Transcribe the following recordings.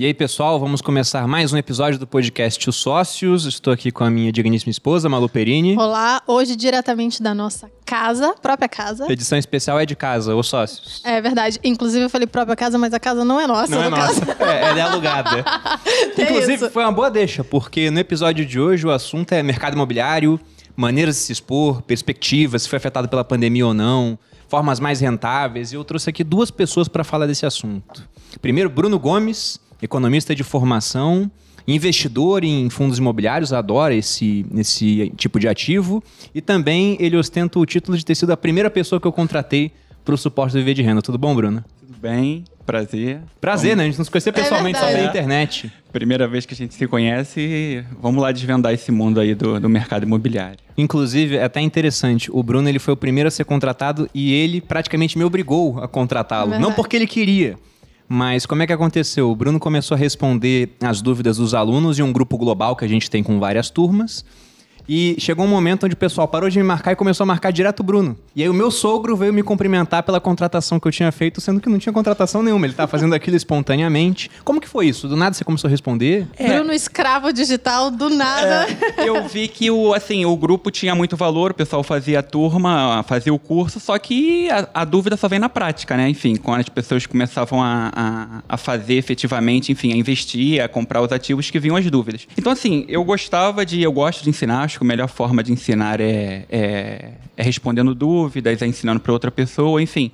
E aí, pessoal, vamos começar mais um episódio do podcast Os Sócios. Estou aqui com a minha digníssima esposa, Malu Perini. Olá, hoje diretamente da nossa casa, própria casa. A edição especial é de casa, Os Sócios. É verdade. Inclusive, eu falei própria casa, mas a casa não é nossa. Não é nossa, é, ela é alugada. Inclusive, isso. foi uma boa deixa, porque no episódio de hoje o assunto é mercado imobiliário, maneiras de se expor, perspectivas, se foi afetado pela pandemia ou não formas mais rentáveis. E eu trouxe aqui duas pessoas para falar desse assunto. Primeiro, Bruno Gomes, economista de formação, investidor em fundos imobiliários, adora esse, esse tipo de ativo. E também ele ostenta o título de ter sido a primeira pessoa que eu contratei para o suporte do Viver de Renda. Tudo bom, Bruno? Tudo bem, prazer. Prazer, vamos... né? A gente não se conhecia é pessoalmente, é só pela é. internet. Primeira vez que a gente se conhece e vamos lá desvendar esse mundo aí do, do mercado imobiliário. Inclusive, é até interessante, o Bruno ele foi o primeiro a ser contratado e ele praticamente me obrigou a contratá-lo. É não porque ele queria, mas como é que aconteceu? O Bruno começou a responder as dúvidas dos alunos em um grupo global que a gente tem com várias turmas. E chegou um momento onde o pessoal parou de me marcar e começou a marcar direto o Bruno. E aí o meu sogro veio me cumprimentar pela contratação que eu tinha feito, sendo que não tinha contratação nenhuma. Ele estava fazendo aquilo espontaneamente. Como que foi isso? Do nada você começou a responder? É. Bruno escravo digital, do nada. É. eu vi que o, assim, o grupo tinha muito valor, o pessoal fazia a turma, fazia o curso, só que a, a dúvida só vem na prática, né? Enfim, quando as pessoas começavam a, a, a fazer efetivamente, enfim, a investir, a comprar os ativos que vinham as dúvidas. Então, assim, eu gostava de, eu gosto de ensinar, acho que a melhor forma de ensinar é, é, é respondendo dúvidas, é ensinando para outra pessoa, enfim.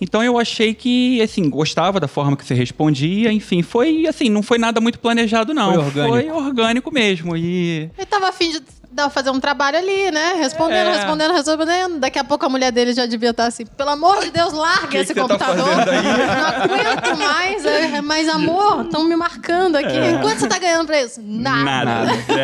Então eu achei que, assim, gostava da forma que você respondia, enfim, foi assim, não foi nada muito planejado, não. Foi orgânico, foi orgânico mesmo. E. Eu tava afim de dá pra fazer um trabalho ali, né? Respondendo, é. respondendo, respondendo. Daqui a pouco a mulher dele já devia estar tá assim, pelo amor de Deus, larga que esse que tá computador. Tá não aguento mais. É, é mas, amor, estão me marcando aqui. É. Quanto você tá ganhando pra isso? Nada.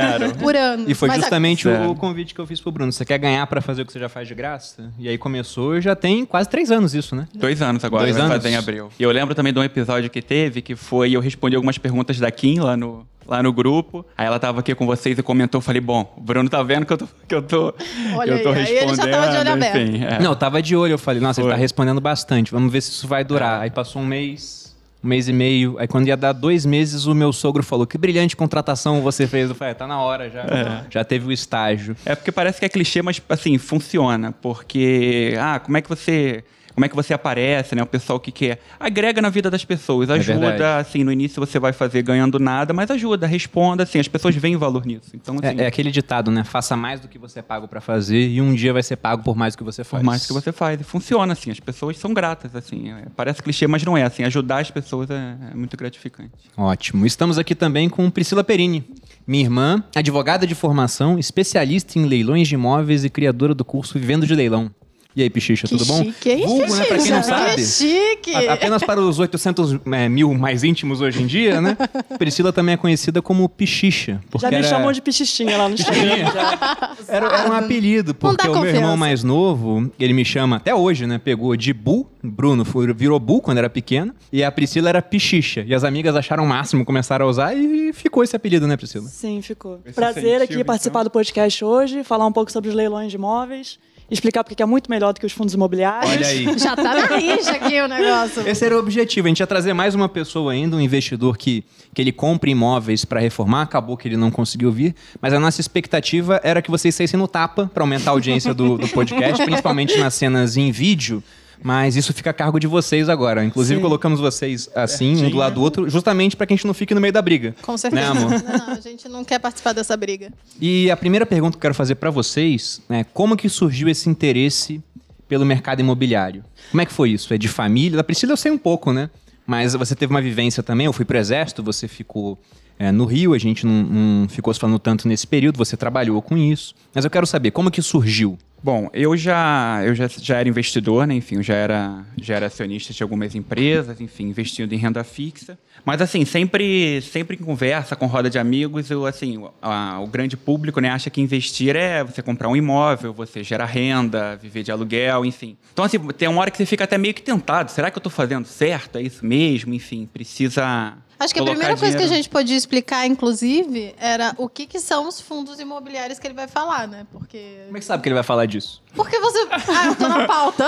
Nada, Por ano. E foi mas justamente a... o convite que eu fiz pro Bruno. Você quer ganhar pra fazer o que você já faz de graça? E aí começou, já tem quase três anos isso, né? Dois anos agora, Dois anos. fazer em abril. E eu lembro também de um episódio que teve, que foi eu respondi algumas perguntas da Kim lá no lá no grupo. Aí ela tava aqui com vocês e comentou. Falei, bom, o Bruno tá vendo que eu tô, que eu tô, Olha eu tô aí, respondendo. Aí ele já tava de olho aberto. é. Não, tava de olho. Eu falei, nossa, Foi. ele tá respondendo bastante. Vamos ver se isso vai durar. É. Aí passou um mês um mês e meio. Aí quando ia dar dois meses, o meu sogro falou: Que brilhante contratação você fez. Eu falei: é, Tá na hora já. É. Já teve o estágio. É porque parece que é clichê, mas assim, funciona. Porque, ah, como é que você como é que você aparece, né? O pessoal que quer. Agrega na vida das pessoas, é ajuda, é assim, no início você vai fazer ganhando nada, mas ajuda, responda, assim, as pessoas veem valor nisso. Então, é, assim, é, é, aquele ditado, né? Faça mais do que você é pago para fazer e um dia vai ser pago por mais do que você faz. Por mais do que você faz. E funciona, assim, as pessoas são gratas, assim. É, parece clichê, mas não é, assim. Ajudar as pessoas é, é muito gratificante. Ótimo. Estamos aqui também com Priscila Perini, minha irmã, advogada de formação, especialista em leilões de imóveis e criadora do curso Vivendo de Leilão. E aí, Pichicha, que tudo bom? Chique, hein, Vulgo, né, pra quem não sabe. Que chique. A, apenas para os 800 é, mil mais íntimos hoje em dia, né? Priscila também é conhecida como Pichicha. Porque já me era... chamou de Pichichinha lá no Instagram. era, era um apelido, porque o meu irmão mais novo, ele me chama até hoje, né? Pegou de Bu, Bruno foi, virou Bu quando era pequeno, e a Priscila era Pichicha. E as amigas acharam o máximo, começaram a usar e ficou esse apelido, né, Priscila? Sim, ficou. Esse Prazer sentiu, aqui então. participar do podcast hoje, falar um pouco sobre os leilões de imóveis explicar porque é muito melhor do que os fundos imobiliários. Olha aí. já tá na rixa aqui o negócio. Esse era o objetivo. A gente ia trazer mais uma pessoa ainda, um investidor que, que ele compre imóveis para reformar, acabou que ele não conseguiu vir, mas a nossa expectativa era que vocês saíssem no tapa para aumentar a audiência do, do podcast, principalmente nas cenas em vídeo. Mas isso fica a cargo de vocês agora. Inclusive, Sim. colocamos vocês assim, Certinho. um do lado do outro, justamente para que a gente não fique no meio da briga. Com né, certeza. Né, amor? Não, a gente não quer participar dessa briga. E a primeira pergunta que eu quero fazer para vocês é né, como que surgiu esse interesse pelo mercado imobiliário? Como é que foi isso? É de família? Da Priscila eu sei um pouco, né? Mas você teve uma vivência também, eu fui pro exército, você ficou é, no Rio, a gente não, não ficou se falando tanto nesse período, você trabalhou com isso. Mas eu quero saber, como que surgiu? Bom, eu já, eu já, já era investidor, né? enfim, eu já era, já era acionista de algumas empresas, enfim, investindo em renda fixa. Mas, assim, sempre, sempre em conversa, com roda de amigos, eu, assim, a, o grande público né, acha que investir é você comprar um imóvel, você gerar renda, viver de aluguel, enfim. Então, assim, tem uma hora que você fica até meio que tentado. Será que eu estou fazendo certo? É isso mesmo? Enfim, precisa Acho que a primeira coisa que a gente podia explicar, inclusive, era o que, que são os fundos imobiliários que ele vai falar, né? Porque. Como é que sabe que ele vai falar disso? Porque você. Ah, eu tô na pauta.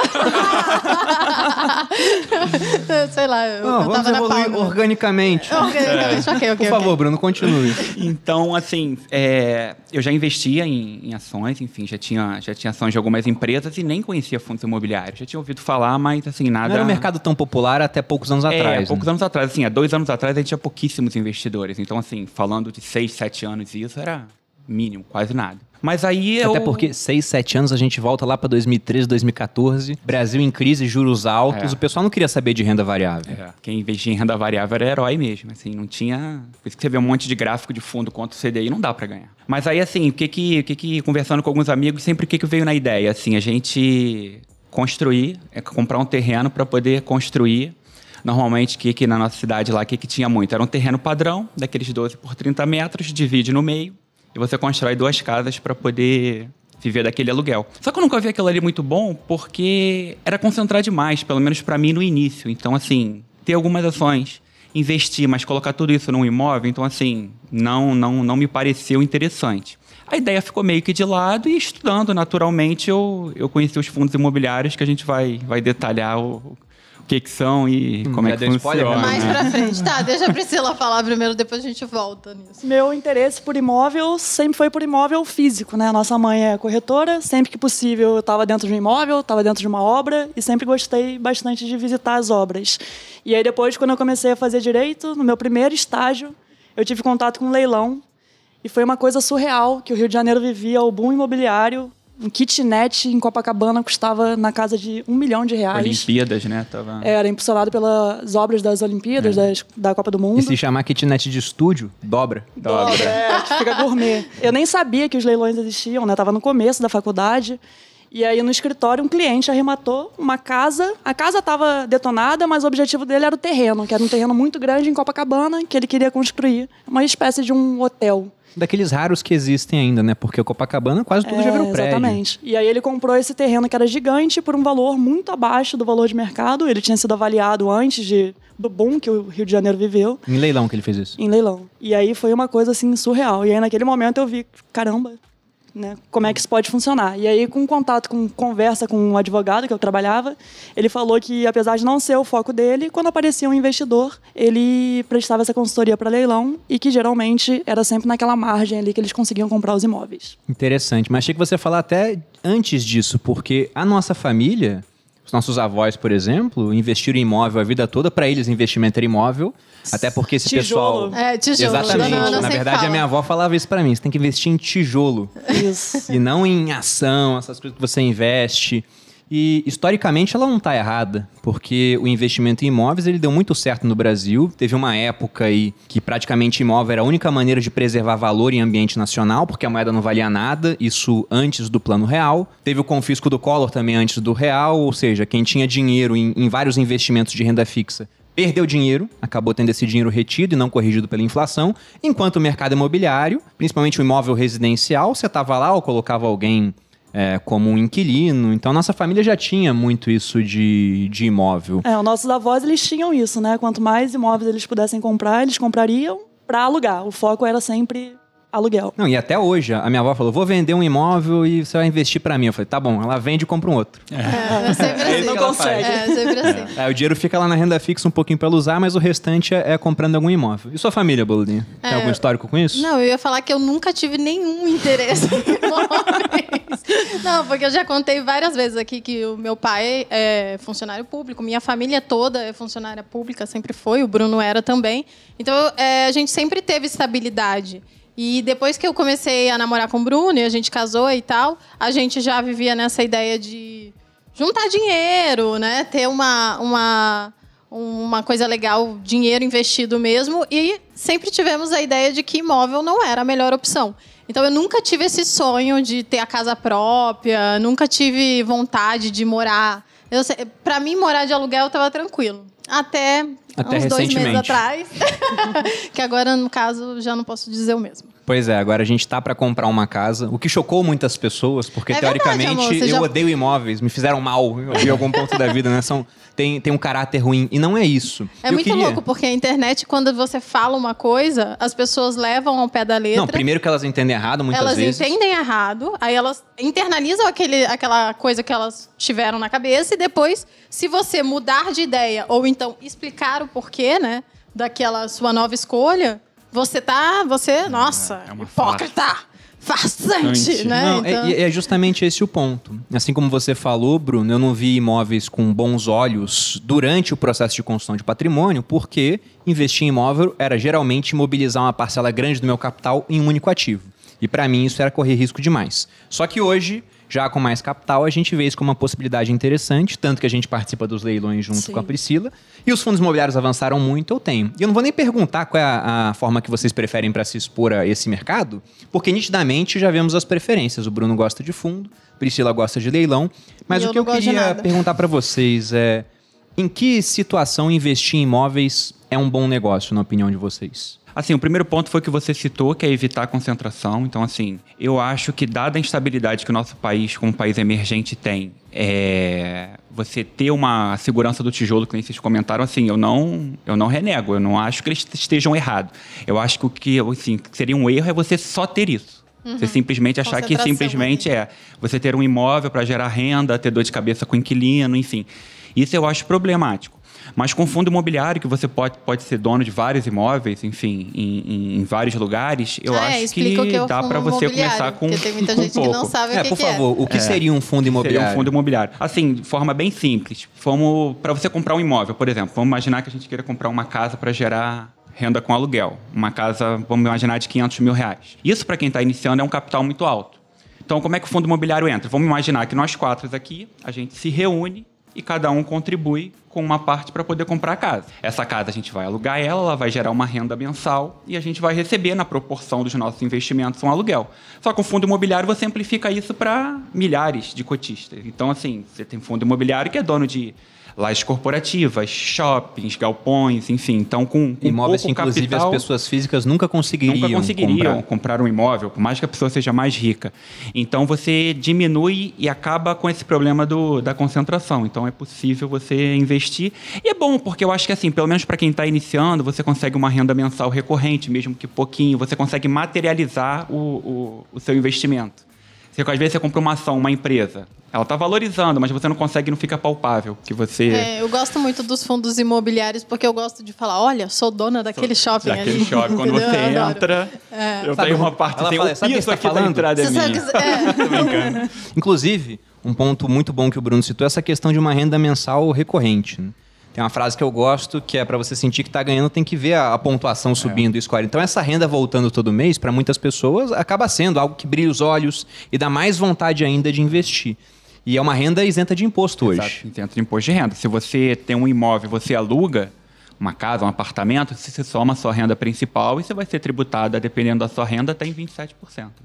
Sei lá, eu, Não, eu vamos evoluir pauta. organicamente. Organicamente, é. ok, ok. Por favor, Bruno, continue. Então, assim, é, eu já investia em, em, ações, enfim, já tinha, já tinha ações de algumas empresas e nem conhecia fundos imobiliários. Já tinha ouvido falar, mas assim, nada. Não era um mercado tão popular até poucos anos é, atrás. Poucos né? anos atrás, assim, há dois anos atrás tinha pouquíssimos investidores. Então, assim, falando de 6, 7 anos, isso era mínimo, quase nada. Mas aí eu... Até porque 6, 7 anos a gente volta lá para 2013, 2014, Brasil em crise, juros altos, é. o pessoal não queria saber de renda variável. É. Quem investia em renda variável era herói mesmo, assim, não tinha... Por isso que você vê um monte de gráfico de fundo contra o CDI, não dá para ganhar. Mas aí, assim, o que que, o que que... Conversando com alguns amigos, sempre o que que veio na ideia, assim, a gente construir, é comprar um terreno para poder construir Normalmente, o que, que na nossa cidade lá, que, que tinha muito? Era um terreno padrão, daqueles 12 por 30 metros, divide no meio e você constrói duas casas para poder viver daquele aluguel. Só que eu nunca vi aquilo ali muito bom porque era concentrar demais, pelo menos para mim no início. Então, assim, ter algumas ações, investir, mas colocar tudo isso num imóvel, então, assim, não, não, não me pareceu interessante. A ideia ficou meio que de lado e estudando naturalmente eu, eu conheci os fundos imobiliários que a gente vai, vai detalhar o, que, que são e hum, como é que funciona. Spoiler, né? mais né? pra frente. Tá, deixa a Priscila falar primeiro, depois a gente volta nisso. Meu interesse por imóvel sempre foi por imóvel físico, né? Nossa mãe é corretora, sempre que possível eu estava dentro de um imóvel, estava dentro de uma obra e sempre gostei bastante de visitar as obras. E aí depois, quando eu comecei a fazer direito, no meu primeiro estágio, eu tive contato com um leilão e foi uma coisa surreal que o Rio de Janeiro vivia o boom imobiliário um kitnet em Copacabana custava na casa de um milhão de reais. Olimpíadas, né? Tava... É, era impulsionado pelas obras das Olimpíadas, é. das, da Copa do Mundo. E se chamar kitnet de estúdio, dobra. Dobra, dobra é, que fica gourmet. Eu nem sabia que os leilões existiam, né? Tava no começo da faculdade. E aí, no escritório, um cliente arrematou uma casa. A casa estava detonada, mas o objetivo dele era o terreno, que era um terreno muito grande em Copacabana, que ele queria construir uma espécie de um hotel daqueles raros que existem ainda, né? Porque o Copacabana quase tudo é, já virou é, prédio. Exatamente. E aí ele comprou esse terreno que era gigante por um valor muito abaixo do valor de mercado. Ele tinha sido avaliado antes de do boom que o Rio de Janeiro viveu. Em leilão que ele fez isso. Em leilão. E aí foi uma coisa assim surreal. E aí naquele momento eu vi, caramba, né, como é que isso pode funcionar. E aí, com contato, com conversa com um advogado que eu trabalhava, ele falou que, apesar de não ser o foco dele, quando aparecia um investidor, ele prestava essa consultoria para leilão e que geralmente era sempre naquela margem ali que eles conseguiam comprar os imóveis. Interessante, mas achei que você falar até antes disso, porque a nossa família nossos avós, por exemplo, investiram em imóvel a vida toda, para eles investimento era imóvel, até porque esse tijolo. pessoal. É, tijolo. Exatamente. Não, não, não Na verdade, a minha avó falava isso para mim: você tem que investir em tijolo. Isso. E não em ação, essas coisas que você investe. E historicamente ela não está errada, porque o investimento em imóveis ele deu muito certo no Brasil. Teve uma época aí que praticamente imóvel era a única maneira de preservar valor em ambiente nacional, porque a moeda não valia nada, isso antes do plano real. Teve o confisco do Collor também antes do real, ou seja, quem tinha dinheiro em, em vários investimentos de renda fixa perdeu dinheiro, acabou tendo esse dinheiro retido e não corrigido pela inflação, enquanto o mercado imobiliário, principalmente o imóvel residencial, você estava lá ou colocava alguém é, como um inquilino. Então, nossa família já tinha muito isso de, de imóvel. É, os nossos avós, eles tinham isso, né? Quanto mais imóveis eles pudessem comprar, eles comprariam para alugar. O foco era sempre aluguel. Não, e até hoje, a minha avó falou, vou vender um imóvel e você vai investir para mim. Eu falei, tá bom, ela vende e compra um outro. É, é sempre assim. Não consegue. É, sempre é. assim. É. o dinheiro fica lá na renda fixa um pouquinho para usar, mas o restante é, é, comprando algum imóvel. E sua família, Boludinha? Tem é. algum histórico com isso? Não, eu ia falar que eu nunca tive nenhum interesse em imóvel. Não, porque eu já contei várias vezes aqui que o meu pai é funcionário público, minha família toda é funcionária pública, sempre foi, o Bruno era também. Então, é, a gente sempre teve estabilidade. E depois que eu comecei a namorar com o Bruno e a gente casou e tal, a gente já vivia nessa ideia de juntar dinheiro, né? Ter uma, uma, uma coisa legal, dinheiro investido mesmo. E sempre tivemos a ideia de que imóvel não era a melhor opção. Então eu nunca tive esse sonho de ter a casa própria, nunca tive vontade de morar. Para mim, morar de aluguel estava tranquilo. Até, Até uns dois meses atrás. que agora, no caso, já não posso dizer o mesmo. Pois é, agora a gente tá para comprar uma casa, o que chocou muitas pessoas, porque é teoricamente verdade, amor, eu já... odeio imóveis, me fizeram mal em algum ponto da vida, né? São, tem, tem um caráter ruim. E não é isso. É eu muito queria... louco, porque a internet, quando você fala uma coisa, as pessoas levam ao pé da letra. Não, primeiro que elas entendem errado muitas elas vezes. Elas entendem errado, aí elas internalizam aquele, aquela coisa que elas tiveram na cabeça, e depois, se você mudar de ideia ou então explicar o porquê, né, daquela sua nova escolha você tá. Você. É, nossa, é uma hipócrita! Farsante, né? Não, é então... é, é, justamente esse o ponto. Assim como você falou, Bruno, eu não vi imóveis com bons olhos durante o processo de construção de patrimônio, porque investir em imóvel era geralmente mobilizar uma parcela grande do meu capital em um único ativo. E para mim isso era correr risco demais. Só que hoje já com mais capital, a gente vê isso como uma possibilidade interessante, tanto que a gente participa dos leilões junto Sim. com a Priscila. E os fundos imobiliários avançaram muito, eu tenho. E eu não vou nem perguntar qual é a, a forma que vocês preferem para se expor a esse mercado, porque nitidamente já vemos as preferências. O Bruno gosta de fundo, Priscila gosta de leilão. Mas e o que eu, eu queria perguntar para vocês é em que situação investir em imóveis é um bom negócio, na opinião de vocês? Assim, o primeiro ponto foi que você citou, que é evitar a concentração. Então, assim, eu acho que dada a instabilidade que o nosso país, como país emergente, tem, é... você ter uma segurança do tijolo, que nem vocês comentaram, assim, eu não, eu não renego, eu não acho que eles estejam errados. Eu acho que o que assim, seria um erro é você só ter isso. Uhum. Você simplesmente achar que simplesmente né? é você ter um imóvel para gerar renda, ter dor de cabeça com inquilino, enfim. Isso eu acho problemático. Mas com fundo imobiliário, que você pode, pode ser dono de vários imóveis, enfim, em, em vários lugares, eu ah, é, acho que, que é dá para você começar com. Porque tem muita gente pouco. que não sabe é, o que Por que é. favor, é. o que seria um fundo imobiliário? Seria um fundo imobiliário. Assim, de forma bem simples. Vamos. Para você comprar um imóvel, por exemplo, vamos imaginar que a gente queira comprar uma casa para gerar renda com aluguel. Uma casa, vamos imaginar, de 500 mil reais. Isso, para quem está iniciando, é um capital muito alto. Então, como é que o fundo imobiliário entra? Vamos imaginar que nós quatro aqui, a gente se reúne e cada um contribui com uma parte para poder comprar a casa. Essa casa a gente vai alugar ela, ela vai gerar uma renda mensal e a gente vai receber na proporção dos nossos investimentos um aluguel. Só que o fundo imobiliário você amplifica isso para milhares de cotistas. Então assim, você tem fundo imobiliário que é dono de lajes corporativas, shoppings, galpões, enfim. Então, com, com imóveis pouco que, inclusive, capital, as pessoas físicas nunca conseguiriam, nunca conseguiriam comprar. comprar um imóvel, por mais que a pessoa seja mais rica. Então, você diminui e acaba com esse problema do, da concentração. Então, é possível você investir. E é bom, porque eu acho que, assim, pelo menos para quem está iniciando, você consegue uma renda mensal recorrente, mesmo que pouquinho, você consegue materializar o, o, o seu investimento. Você, às vezes você compra uma ação, uma empresa. Ela está valorizando, mas você não consegue, não fica palpável que você. É, eu gosto muito dos fundos imobiliários porque eu gosto de falar, olha, sou dona daquele sou shopping daquele ali. shopping. Quando você eu entra, é. eu sabe, tenho uma parte, tem fala, isso aqui falando? da entrada você é minha. Sabe, é. Inclusive, um ponto muito bom que o Bruno citou é essa questão de uma renda mensal recorrente. Né? Tem uma frase que eu gosto que é para você sentir que está ganhando, tem que ver a, a pontuação é. subindo, é. o score. Então essa renda voltando todo mês, para muitas pessoas, acaba sendo algo que brilha os olhos e dá mais vontade ainda de investir. E é uma renda isenta de imposto hoje. Exato, isenta de imposto de renda. Se você tem um imóvel, você aluga, uma casa, um apartamento, se você soma a sua renda principal e você vai ser tributada, dependendo da sua renda, até em 27%,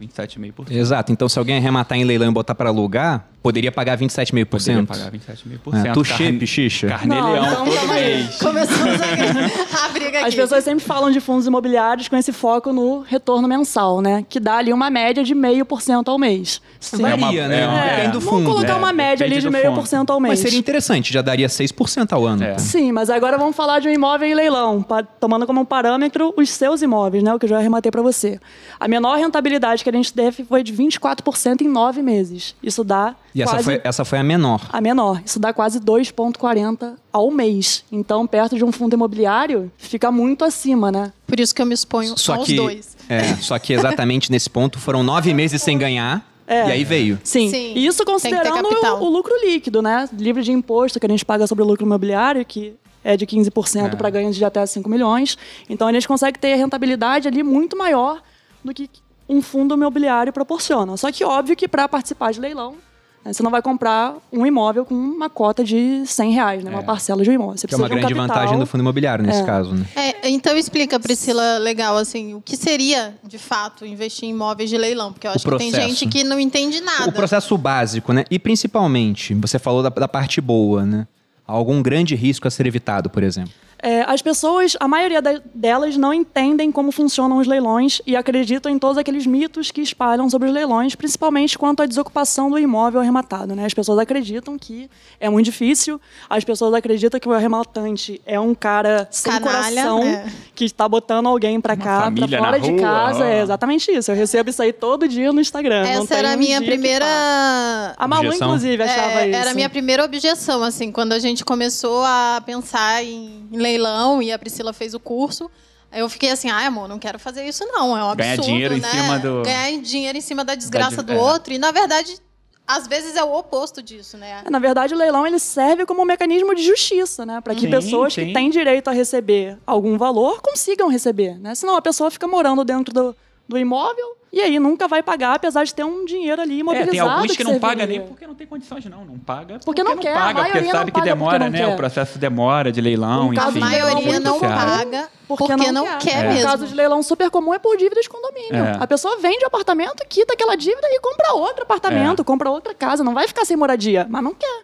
27,5%. Exato. Então, se alguém arrematar em leilão e botar para alugar, poderia pagar 27,5%? Poderia pagar 27,5%. É, tu chip, pichicha? Carneleão então, todo mês. Começamos a, a briga aqui. As pessoas sempre falam de fundos imobiliários com esse foco no retorno mensal, né? Que dá ali uma média de 0,5% ao mês. É Sim. Varia, é uma, né? É, é, é. Fundo, Vamos colocar né? uma média ali de 0,5% ao mês. Mas seria interessante, já daria 6% ao ano. É. Tá? Sim, mas agora vamos falar de um imóvel imóvel em leilão, tomando como parâmetro os seus imóveis, né, o que eu já arrematei para você. A menor rentabilidade que a gente teve foi de 24% em nove meses. Isso dá. E quase, essa, foi, essa foi a menor? A menor. Isso dá quase 2,40 ao mês. Então, perto de um fundo imobiliário, fica muito acima, né? Por isso que eu me exponho só aos que, dois. É, só que exatamente nesse ponto foram nove meses sem ganhar. É. E aí veio. Sim. Sim. E isso considerando o, o, lucro líquido, né? Livre de imposto que a gente paga sobre o lucro imobiliário, que é de 15% é. para ganhos de até 5 milhões. Então eles conseguem ter rentabilidade ali muito maior do que um fundo imobiliário proporciona. Só que óbvio que para participar de leilão, né, você não vai comprar um imóvel com uma cota de 100 reais, né? É. Uma parcela de um imóvel. Você que é uma grande um vantagem do fundo imobiliário nesse é. caso, né? É, então explica, Priscila, legal, assim, o que seria, de fato, investir em imóveis de leilão? Porque eu acho que tem gente que não entende nada. O processo básico, né? E principalmente, você falou da, da parte boa, né? algum grande risco a ser evitado, por exemplo? É, as pessoas, a maioria delas, não entendem como funcionam os leilões e acreditam em todos aqueles mitos que espalham sobre os leilões, principalmente quanto à desocupação do imóvel arrematado. Né? As pessoas acreditam que é muito difícil, as pessoas acreditam que o arrematante é um cara sem Canalha, coração né? que está botando alguém para cá, para fora de rua. casa. É exatamente isso. Eu recebo isso aí todo dia no Instagram. Essa era a minha um primeira. A Malu, objeção? inclusive, achava é, isso. Era a minha primeira objeção, assim, quando a gente começou a pensar em leilão e a Priscila fez o curso. Aí eu fiquei assim, ai, amor, não quero fazer isso, não. É um absurdo. Ganhar dinheiro né? em cima do. Ganhar dinheiro em cima da desgraça da de... do é. outro. E, na verdade, às vezes é o oposto disso, né? É, na verdade, o leilão ele serve como um mecanismo de justiça, né? Para que sim, pessoas sim. que têm direito a receber algum valor consigam receber, né? Senão a pessoa fica morando dentro do, do imóvel e aí nunca vai pagar, apesar de ter um dinheiro ali imobilizado. É, tem alguns que, que não paga nem porque não tem condições, não. Não paga porque, porque não, não quer, paga, porque sabe que demora, né? Quer. O processo demora de leilão, no enfim. A é maioria não paga porque, porque não, quer, quer é. mesmo. O caso de leilão super comum é por dívida de condomínio. É. A pessoa vende o apartamento, quita aquela dívida e compra outro apartamento, é. compra outra casa. Não vai ficar sem moradia, mas não quer.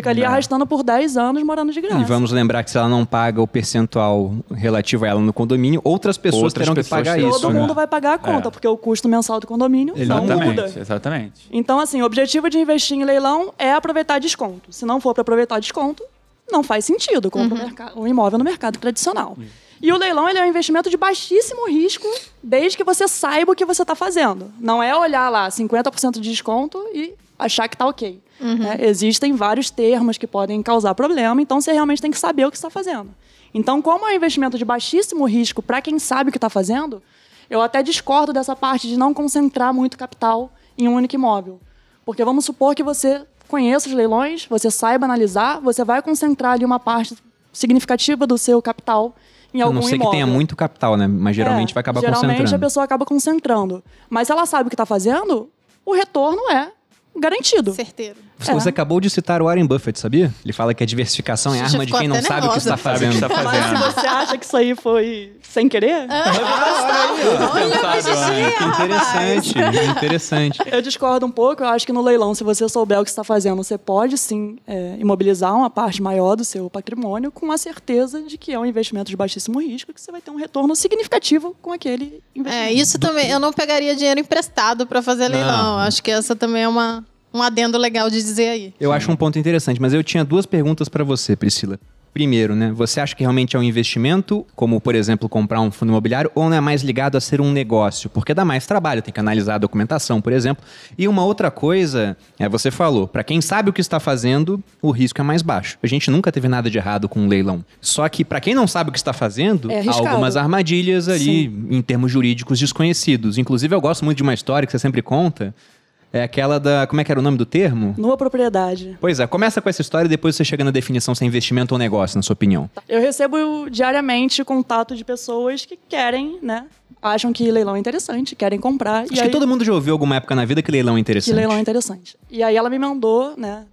Fica ali não. arrastando por 10 anos morando de graça. E vamos lembrar que se ela não paga o percentual relativo a ela no condomínio, outras pessoas outras terão pessoas que pagar isso. Todo né? mundo vai pagar a conta, é. porque o custo mensal do condomínio exatamente, não muda. Exatamente. Então, assim, o objetivo de investir em leilão é aproveitar desconto. Se não for para aproveitar desconto, não faz sentido. comprar uhum. um imóvel no mercado tradicional. Uhum. E o leilão ele é um investimento de baixíssimo risco, desde que você saiba o que você está fazendo. Não é olhar lá 50% de desconto e achar que está ok. Uhum. Né? Existem vários termos que podem causar problema, então você realmente tem que saber o que está fazendo. Então, como é um investimento de baixíssimo risco para quem sabe o que está fazendo, eu até discordo dessa parte de não concentrar muito capital em um único imóvel. Porque vamos supor que você conheça os leilões, você saiba analisar, você vai concentrar ali uma parte significativa do seu capital em algum imóvel. A não ser imóvel. que tenha muito capital, né? Mas é, geralmente é, vai acabar geralmente concentrando. Geralmente a pessoa acaba concentrando. Mas se ela sabe o que está fazendo, o retorno é garantido. Certeiro. Você é. acabou de citar o Warren Buffett, sabia? Ele fala que a diversificação é a arma de quem não nervosa. sabe o que está fazendo. Mas se você acha que isso aí foi sem querer... que interessante, interessante. Eu discordo um pouco. Eu acho que no leilão, se você souber o que está fazendo, você pode sim é, imobilizar uma parte maior do seu patrimônio com a certeza de que é um investimento de baixíssimo risco que você vai ter um retorno significativo com aquele é, investimento. É, isso também. Eu não pegaria dinheiro emprestado para fazer leilão. Não. Acho que essa também é uma um adendo legal de dizer aí. Eu acho um ponto interessante, mas eu tinha duas perguntas para você, Priscila. Primeiro, né? Você acha que realmente é um investimento, como por exemplo comprar um fundo imobiliário, ou não é mais ligado a ser um negócio? Porque dá mais trabalho, tem que analisar a documentação, por exemplo. E uma outra coisa, é, você falou, para quem sabe o que está fazendo, o risco é mais baixo. A gente nunca teve nada de errado com um leilão. Só que para quem não sabe o que está fazendo, é há algumas armadilhas ali Sim. em termos jurídicos desconhecidos. Inclusive, eu gosto muito de uma história que você sempre conta é aquela da. Como é que era o nome do termo? Numa propriedade. Pois é, começa com essa história e depois você chega na definição se é investimento ou negócio, na sua opinião. Eu recebo diariamente contato de pessoas que querem, né? Acham que leilão é interessante, querem comprar. Acho que aí... todo mundo já ouviu alguma época na vida que leilão é interessante. Que leilão é interessante. E aí ela me mandou, né,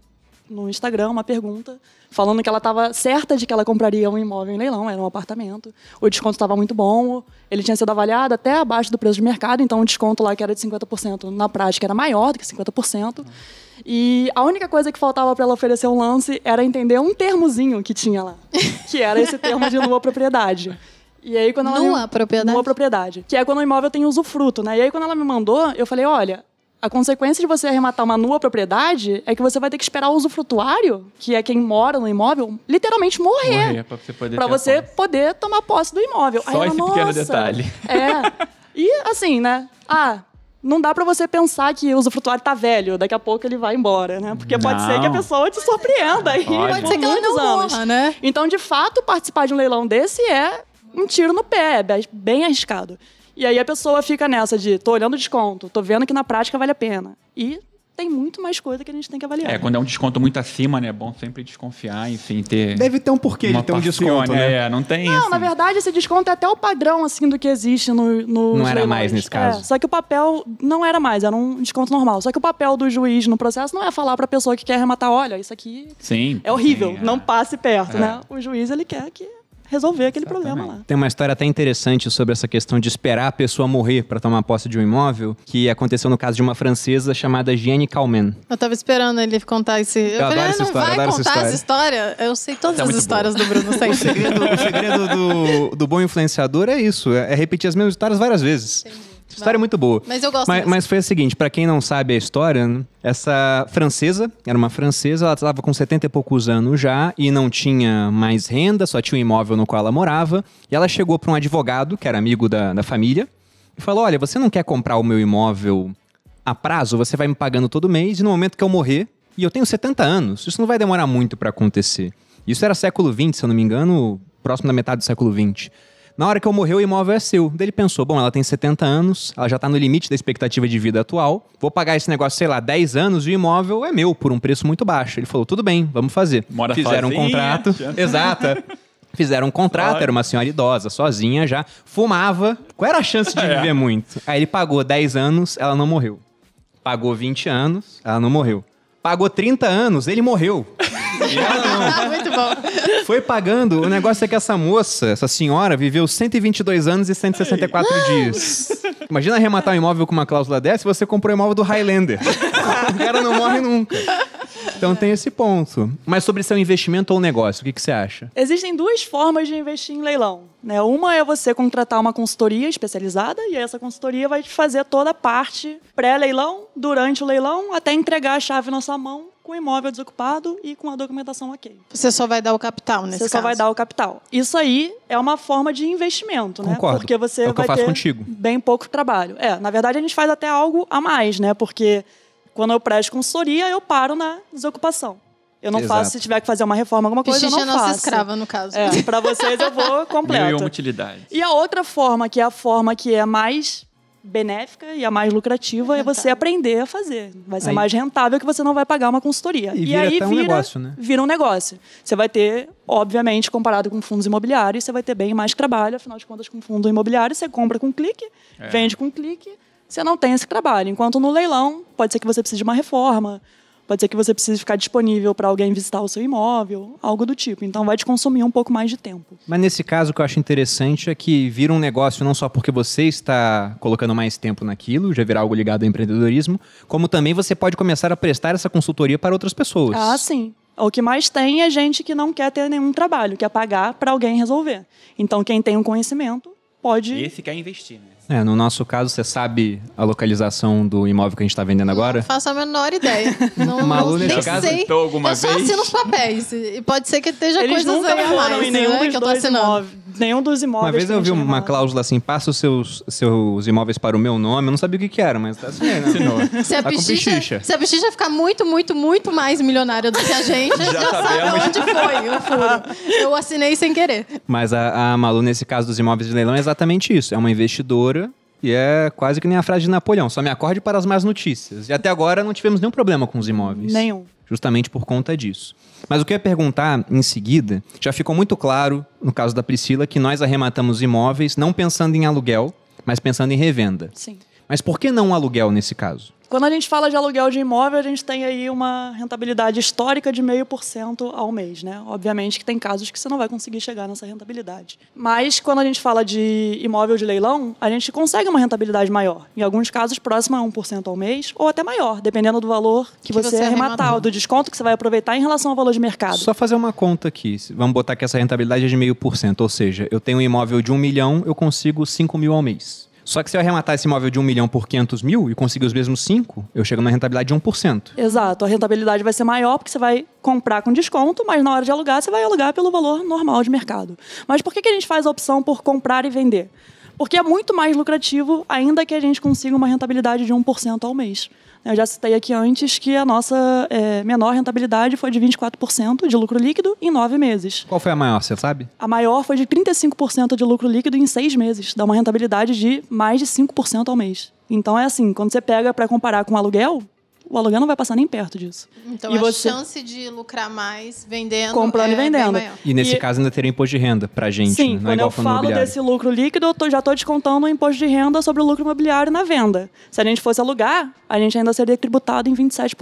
no Instagram, uma pergunta falando que ela estava certa de que ela compraria um imóvel em leilão, era um apartamento. O desconto estava muito bom, ele tinha sido avaliado até abaixo do preço de mercado, então o desconto lá que era de 50% na prática era maior do que 50%. E a única coisa que faltava para ela oferecer um lance era entender um termozinho que tinha lá, que era esse termo de nua propriedade. E aí quando ela nua me... propriedade. Nua propriedade, que é quando o imóvel tem usufruto, né? E aí quando ela me mandou, eu falei: "Olha, a consequência de você arrematar uma nua propriedade é que você vai ter que esperar o usufrutuário, que é quem mora no imóvel, literalmente morrer. Morrer pra você poder, pra você poder tomar posse do imóvel. Só esse nossa, pequeno detalhe. É. E assim, né? Ah, não dá para você pensar que o usufrutuário tá velho, daqui a pouco ele vai embora, né? Porque pode ser que a pessoa te surpreenda aí pode. pode ser que ela não anos. Morra, né? Então, de fato, participar de um leilão desse é um tiro no pé, é bem arriscado. E aí a pessoa fica nessa de tô olhando o desconto, tô vendo que na prática vale a pena. E tem muito mais coisa que a gente tem que avaliar. É, quando é um desconto muito acima, né? É bom sempre desconfiar, enfim, ter. Deve ter um porquê de ter um desconto, né? né? É, não tem. Não, assim... na verdade, esse desconto é até o padrão, assim, do que existe no. no não era leilões. mais nesse caso. É, só que o papel não era mais, era um desconto normal. Só que o papel do juiz no processo não é falar para a pessoa que quer arrematar: olha, isso aqui. Sim. É horrível, sim, é. não passe perto, é. né? O juiz, ele quer que resolver aquele Exatamente. problema lá. Tem uma história até interessante sobre essa questão de esperar a pessoa morrer para tomar posse de um imóvel, que aconteceu no caso de uma francesa chamada Jeanne Calment. Eu tava esperando ele contar esse. Eu, eu falei, adoro ah, essa história, vai adoro contar essa história. essa história. Eu sei todas tá as histórias do Bruno sempre. O segredo, o segredo do, do, bom influenciador é isso: é repetir as mesmas histórias várias vezes. Entendi história é muito boa. Mas eu gosto. Mas, mas foi o seguinte, para quem não sabe a história, essa francesa, era uma francesa, ela estava com 70 e poucos anos já e não tinha mais renda, só tinha um imóvel no qual ela morava. E ela chegou para um advogado, que era amigo da, da família, e falou: Olha, você não quer comprar o meu imóvel a prazo? Você vai me pagando todo mês e no momento que eu morrer, e eu tenho 70 anos, isso não vai demorar muito para acontecer. Isso era século XX, se eu não me engano, próximo da metade do século XX. Na hora que eu morrer, o imóvel é seu. Daí ele pensou: bom, ela tem 70 anos, ela já está no limite da expectativa de vida atual, vou pagar esse negócio, sei lá, 10 anos e o imóvel é meu por um preço muito baixo. Ele falou: tudo bem, vamos fazer. Mora Fizeram sozinha, um contrato. Exata. Fizeram um contrato, claro. era uma senhora idosa, sozinha já, fumava. Qual era a chance de é. viver é. muito? Aí ele pagou 10 anos, ela não morreu. Pagou 20 anos, ela não morreu. Pagou 30 anos, ele morreu. Muito bom. Foi pagando. O negócio é que essa moça, essa senhora, viveu 122 anos e 164 dias. Imagina arrematar um imóvel com uma cláusula dessa e você comprou o imóvel do Highlander. o cara não morre nunca. Então tem esse ponto. Mas sobre seu um investimento ou um negócio, o que, que você acha? Existem duas formas de investir em leilão. Né? Uma é você contratar uma consultoria especializada e essa consultoria vai te fazer toda a parte pré-leilão, durante o leilão, até entregar a chave na sua mão com o imóvel desocupado e com a documentação ok. Você só vai dar o capital nesse você caso? Você só vai dar o capital. Isso aí é uma forma de investimento, né? Concordo. Porque você é vai ter contigo. bem pouco trabalho. É, na verdade a gente faz até algo a mais, né? Porque quando eu presto consultoria, eu paro na desocupação. Eu não Exato. faço, se tiver que fazer uma reforma, alguma coisa, Pichicha eu não é nossa escrava, no caso. É, para vocês eu vou completo. Mil e uma utilidade. E a outra forma, que é a forma que é mais benéfica e a mais lucrativa, é, é você aprender a fazer. Vai ser aí. mais rentável que você não vai pagar uma consultoria. E, e vira aí vira, um negócio, né? Vira um negócio. Você vai ter, obviamente, comparado com fundos imobiliários, você vai ter bem mais trabalho, afinal de contas, com fundo imobiliário, você compra com clique, é. vende com clique, você não tem esse trabalho. Enquanto no leilão, pode ser que você precise de uma reforma, pode ser que você precise ficar disponível para alguém visitar o seu imóvel, algo do tipo. Então vai te consumir um pouco mais de tempo. Mas nesse caso, o que eu acho interessante é que vira um negócio não só porque você está colocando mais tempo naquilo, já virá algo ligado ao empreendedorismo, como também você pode começar a prestar essa consultoria para outras pessoas. Ah, sim. O que mais tem é gente que não quer ter nenhum trabalho, quer pagar para alguém resolver. Então quem tem um esse quer investir, né? É, no nosso caso, você sabe a localização do imóvel que a gente está vendendo agora? Não faço a menor ideia. Não, Malu, nesse caso, sei. Então, alguma eu vez? só assino os papéis. E pode ser que esteja Eles coisas nunca a mais, em né, nenhum, né, dos que eu tô assinando. Imóveis, nenhum dos imóveis. Uma vez eu vi uma remolado. cláusula assim, passa os seus, seus imóveis para o meu nome. Eu não sabia o que, que era, mas tá assim, né? Assinou. Se a, tá a pichicha ficar muito, muito, muito mais milionária do que a gente, já, já tá sabe onde foi o furo. Eu assinei sem querer. Mas a, a Malu, nesse caso dos imóveis de leilão, é exatamente isso. É uma investidora e é quase que nem a frase de Napoleão: só me acorde para as más notícias. E até agora não tivemos nenhum problema com os imóveis. Nenhum. Justamente por conta disso. Mas o que eu ia perguntar em seguida, já ficou muito claro, no caso da Priscila, que nós arrematamos imóveis não pensando em aluguel, mas pensando em revenda. Sim. Mas por que não aluguel nesse caso? Quando a gente fala de aluguel de imóvel, a gente tem aí uma rentabilidade histórica de 0,5% ao mês, né? Obviamente que tem casos que você não vai conseguir chegar nessa rentabilidade. Mas quando a gente fala de imóvel de leilão, a gente consegue uma rentabilidade maior. Em alguns casos, próximo a 1% ao mês, ou até maior, dependendo do valor que, que você, você é arrematar, do desconto que você vai aproveitar em relação ao valor de mercado. Só fazer uma conta aqui. Vamos botar que essa rentabilidade é de 0,5%, ou seja, eu tenho um imóvel de 1 milhão, eu consigo 5 mil ao mês. Só que se eu arrematar esse imóvel de 1 milhão por 500 mil e conseguir os mesmos 5, eu chego na rentabilidade de 1%. Exato. A rentabilidade vai ser maior porque você vai comprar com desconto, mas na hora de alugar, você vai alugar pelo valor normal de mercado. Mas por que, que a gente faz a opção por comprar e vender? Porque é muito mais lucrativo, ainda que a gente consiga uma rentabilidade de 1% ao mês. Eu já citei aqui antes que a nossa é, menor rentabilidade foi de 24% de lucro líquido em nove meses. Qual foi a maior, você sabe? A maior foi de 35% de lucro líquido em seis meses. Dá uma rentabilidade de mais de 5% ao mês. Então é assim, quando você pega para comparar com aluguel, o aluguel não vai passar nem perto disso. Então e a você... chance de lucrar mais vendendo. Comprando é e vendendo. E nesse e... caso ainda teria imposto de renda pra gente. Sim, né? não é quando eu falo desse lucro líquido, eu tô, já estou descontando o imposto de renda sobre o lucro imobiliário na venda. Se a gente fosse alugar, a gente ainda seria tributado em 27%,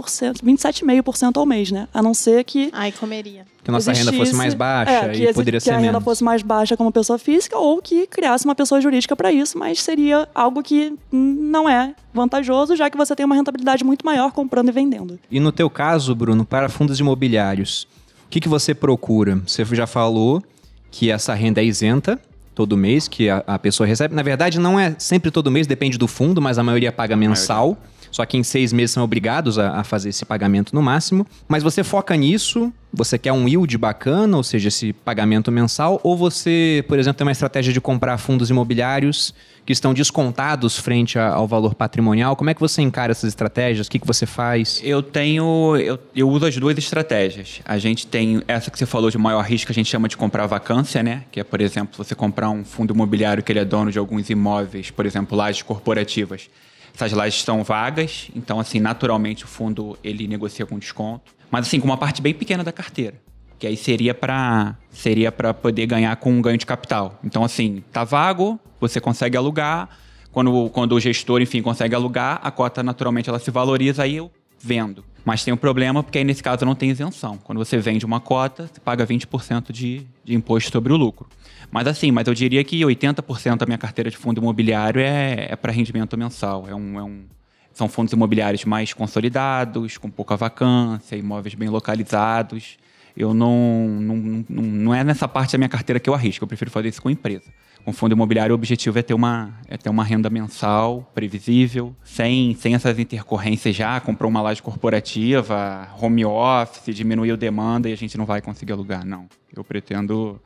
27,5% ao mês, né? A não ser que. Ai, comeria. Que nossa renda fosse mais baixa é, e exi- poderia que ser. Que a menos. renda fosse mais baixa como pessoa física ou que criasse uma pessoa jurídica para isso, mas seria algo que não é vantajoso, já que você tem uma rentabilidade muito maior comprando e vendendo. E no teu caso, Bruno, para fundos imobiliários, o que, que você procura? Você já falou que essa renda é isenta, todo mês que a, a, pessoa recebe. Na verdade, não é sempre todo mês, depende do fundo, mas a maioria paga mensal. A maioria. Só que em seis meses são obrigados a, a fazer esse pagamento no máximo. Mas você foca nisso, você quer um yield bacana, ou seja, esse pagamento mensal, ou você, por exemplo, tem uma estratégia de comprar fundos imobiliários que estão descontados frente a, ao valor patrimonial? Como é que você encara essas estratégias? O que, que você faz? Eu tenho. Eu, eu uso as duas estratégias. A gente tem essa que você falou de maior risco, a gente chama de comprar vacância, né? Que é, por exemplo, você comprar um fundo imobiliário que ele é dono de alguns imóveis, por exemplo, lajes corporativas essas lajes estão vagas, então assim, naturalmente o fundo ele negocia com desconto, mas assim, com uma parte bem pequena da carteira, que aí seria para seria para poder ganhar com um ganho de capital. Então assim, tá vago, você consegue alugar, quando, quando o gestor, enfim, consegue alugar, a cota naturalmente ela se valoriza aí eu vendo. Mas tem um problema, porque aí nesse caso não tem isenção. Quando você vende uma cota, você paga 20% de, de imposto sobre o lucro. Mas assim, mas eu diria que 80% da minha carteira de fundo imobiliário é, é para rendimento mensal. É um, é um, são fundos imobiliários mais consolidados, com pouca vacância, imóveis bem localizados. Eu não, não, não, não é nessa parte da minha carteira que eu arrisco, eu prefiro fazer isso com empresa. Com fundo imobiliário, o objetivo é ter uma, é ter uma renda mensal, previsível, sem, sem essas intercorrências já, comprou uma laje corporativa, home office, diminuiu demanda e a gente não vai conseguir alugar, não. Eu pretendo.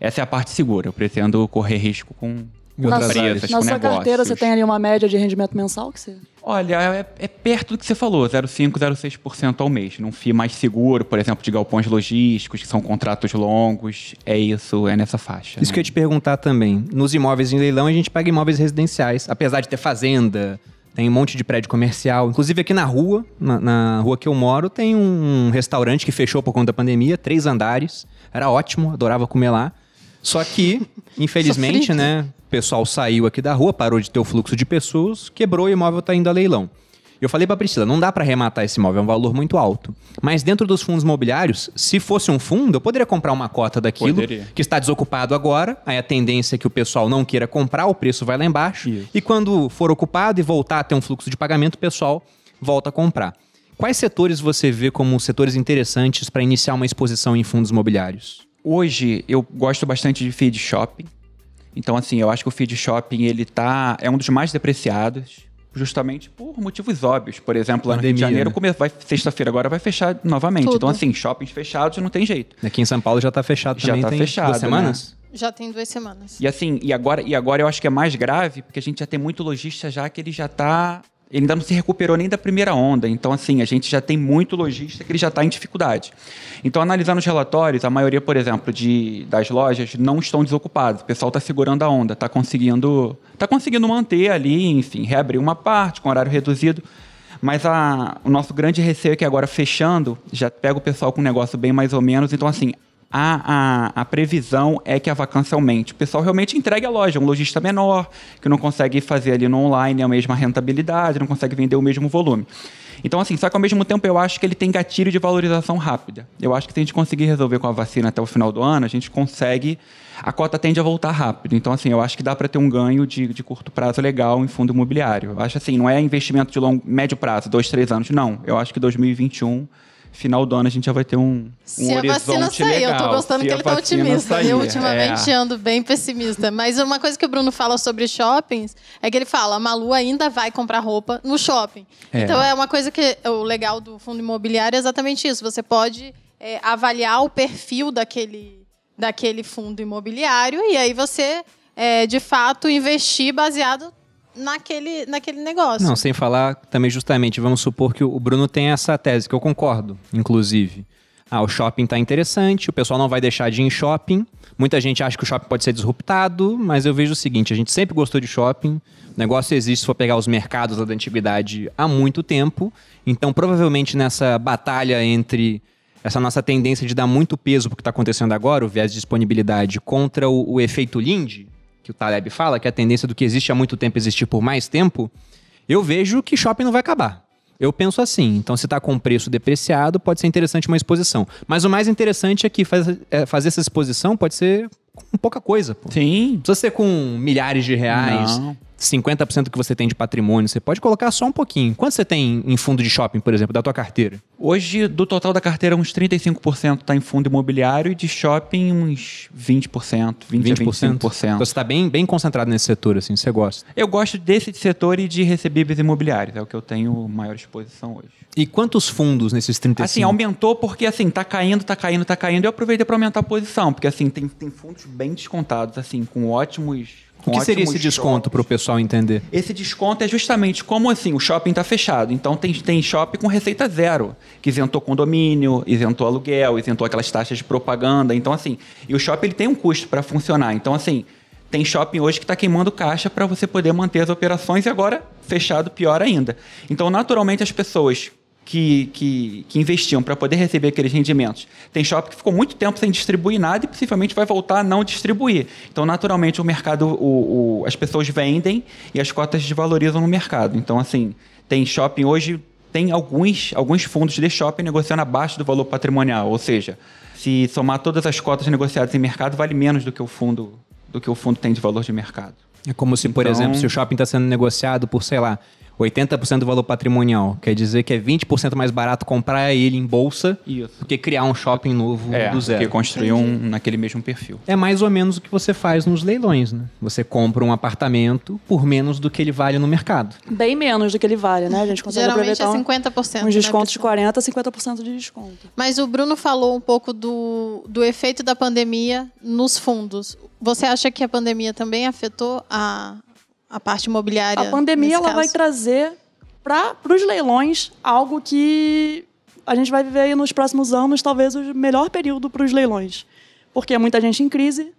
Essa é a parte segura, eu pretendo correr risco com, nas, fria, na sua carteira você tem ali uma média de rendimento mensal que você... Olha, é, é perto do que você falou, 0,5%, 0,6% ao mês. Num FII mais seguro, por exemplo, de galpões logísticos, que são contratos longos, é isso, é nessa faixa. Isso né? que eu ia né? te perguntar também. Nos imóveis em leilão, a gente pega imóveis residenciais, apesar de ter fazenda, tem um monte de prédio comercial. Inclusive aqui na rua, na, na, rua que eu moro, tem um restaurante que fechou por conta da pandemia, três andares. Era ótimo, adorava comer lá. Só que, infelizmente, né? pessoal saiu aqui da rua, parou de ter o fluxo de pessoas, quebrou e o imóvel está indo a leilão. Eu falei para Priscila, não dá para arrematar esse imóvel, é um valor muito alto. Mas dentro dos fundos imobiliários, se fosse um fundo, eu poderia comprar uma cota daquilo poderia. que está desocupado agora. Aí a tendência é que o pessoal não queira comprar, o preço vai lá embaixo. Isso. E quando for ocupado e voltar a ter um fluxo de pagamento, o pessoal volta a comprar. Quais setores você vê como setores interessantes para iniciar uma exposição em fundos imobiliários? Hoje eu gosto bastante de feed shopping. Então, assim, eu acho que o feed shopping, ele tá... É um dos mais depreciados, justamente por motivos óbvios. Por exemplo, lá no Rio de Janeiro, né? sexta-feira agora vai fechar novamente. Então, Tudo. Então, assim, shoppings fechados não tem jeito. Aqui em São Paulo já está fechado já também. Já tá fechado. Duas né? semanas? Né? Já tem duas semanas. E assim, e agora, e agora eu acho que é mais grave, porque a gente já tem muito lojista já que ele já está ele ainda não se recuperou nem da primeira onda. Então, assim, a gente já tem muito lojista que ele já está em dificuldade. Então, analisando os relatórios, a maioria, por exemplo, de, das lojas não estão desocupadas. O pessoal está segurando a onda, está conseguindo, tá conseguindo manter ali, enfim, reabrir uma parte com horário reduzido. Mas a, o nosso grande receio é que agora fechando, já pega o pessoal com um negócio bem mais ou menos. Então, assim, a, a, a, previsão é que a vacância aumente. O pessoal realmente entregue a loja, é um lojista menor, que não consegue fazer ali no online a mesma rentabilidade, não consegue vender o mesmo volume. Então, assim, só que ao mesmo tempo eu acho que ele tem gatilho de valorização rápida. Eu acho que se a gente conseguir resolver com a vacina até o final do ano, a gente consegue. A cota tende a voltar rápido. Então, assim, eu acho que dá para ter um ganho de, de curto prazo legal em fundo imobiliário. Eu acho assim, não é investimento de longo, médio prazo, dois, três anos, não. Eu acho que 2021 final do ano a gente já vai ter um, um Se a vacina sair, legal. eu tô gostando Se que ele tá otimista. Sair, eu ultimamente é. ando bem pessimista. Mas uma coisa que o Bruno fala sobre shoppings é que ele fala, a Malu ainda vai comprar roupa no shopping. É. Então é uma coisa que é o legal do fundo imobiliário é exatamente isso. Você pode é, avaliar o perfil daquele, daquele fundo imobiliário e aí você, é, de fato, investir baseado naquele, naquele negócio. Não, sem falar também justamente, vamos supor que o Bruno tem essa tese, que eu concordo, inclusive. Ah, o shopping está interessante, o pessoal não vai deixar de ir em shopping. Muita gente acha que o shopping pode ser disruptado, mas eu vejo o seguinte: a gente sempre gostou de shopping, o negócio existe se for pegar os mercados da antiguidade há muito tempo. Então, provavelmente nessa batalha entre essa nossa tendência de dar muito peso para o que está acontecendo agora, o viés de disponibilidade, contra o, o efeito Lindy, que o Taleb fala, que a tendência do que existe há muito tempo existir por mais tempo, eu vejo que shopping não vai acabar. Eu penso assim, então se está com preço depreciado, pode ser interessante uma exposição. Mas o mais interessante é que faz, é, fazer essa exposição pode ser com pouca coisa. Pô. Sim. Não precisa ser com milhares de reais. Não. 50% que você tem de patrimônio, você pode colocar só um pouquinho. Quanto você tem em fundo de shopping, por exemplo, da tua carteira? Hoje, do total da carteira, uns 35% está em fundo imobiliário e de shopping uns 20%, 20%, 20%? Então você está bem, bem concentrado nesse setor, assim, você gosta? Eu gosto desse setor e de recebíveis imobiliários, é o que eu tenho maior exposição hoje. E quantos fundos nesses 35%? Assim, aumentou porque, assim, tá caindo, tá caindo, tá caindo, e eu aproveitei para aumentar a posição, porque, assim, tem, tem fundos bem descontados, assim, com ótimos o que seria esse desconto para o pessoal entender? Esse desconto é justamente como assim, o shopping está fechado. Então tem, tem shopping com receita zero, que isentou condomínio, isentou aluguel, isentou aquelas taxas de propaganda. Então, assim, e o shopping ele tem um custo para funcionar. Então, assim, tem shopping hoje que está queimando caixa para você poder manter as operações e agora fechado pior ainda. Então, naturalmente, as pessoas que, que, que investiam para poder receber aqueles rendimentos. Tem shopping que ficou muito tempo sem distribuir nada e possivelmente vai voltar a não distribuir. Então, naturalmente, o mercado, o, o as pessoas vendem e as cotas desvalorizam no mercado. Então, assim, tem shopping hoje, tem alguns, alguns fundos de shopping negociando abaixo do valor patrimonial, ou seja, se somar todas as cotas negociadas em mercado, vale menos do que o fundo do que o fundo tem de valor de mercado. É como se, por então, exemplo, se o shopping está sendo negociado por, sei lá, 80% do valor patrimonial. Quer dizer que é 20% mais barato comprar ele em bolsa Isso. do que criar um shopping novo é, do zero. Porque construir um naquele mesmo perfil. É mais ou menos o que você faz nos leilões, né? Você compra um apartamento por menos do que ele vale no mercado. Bem menos do que ele vale, né? A gente consegue Geralmente é aproveitar é 50%. Um desconto de 40% a 50% de desconto. Mas o Bruno falou um pouco do, do efeito da pandemia nos fundos. Você acha que a pandemia também afetou a, a parte imobiliária. A pandemia ela vai trazer para os leilões algo que a gente vai viver aí nos próximos anos, talvez o melhor período para os leilões. Porque é muita gente em crise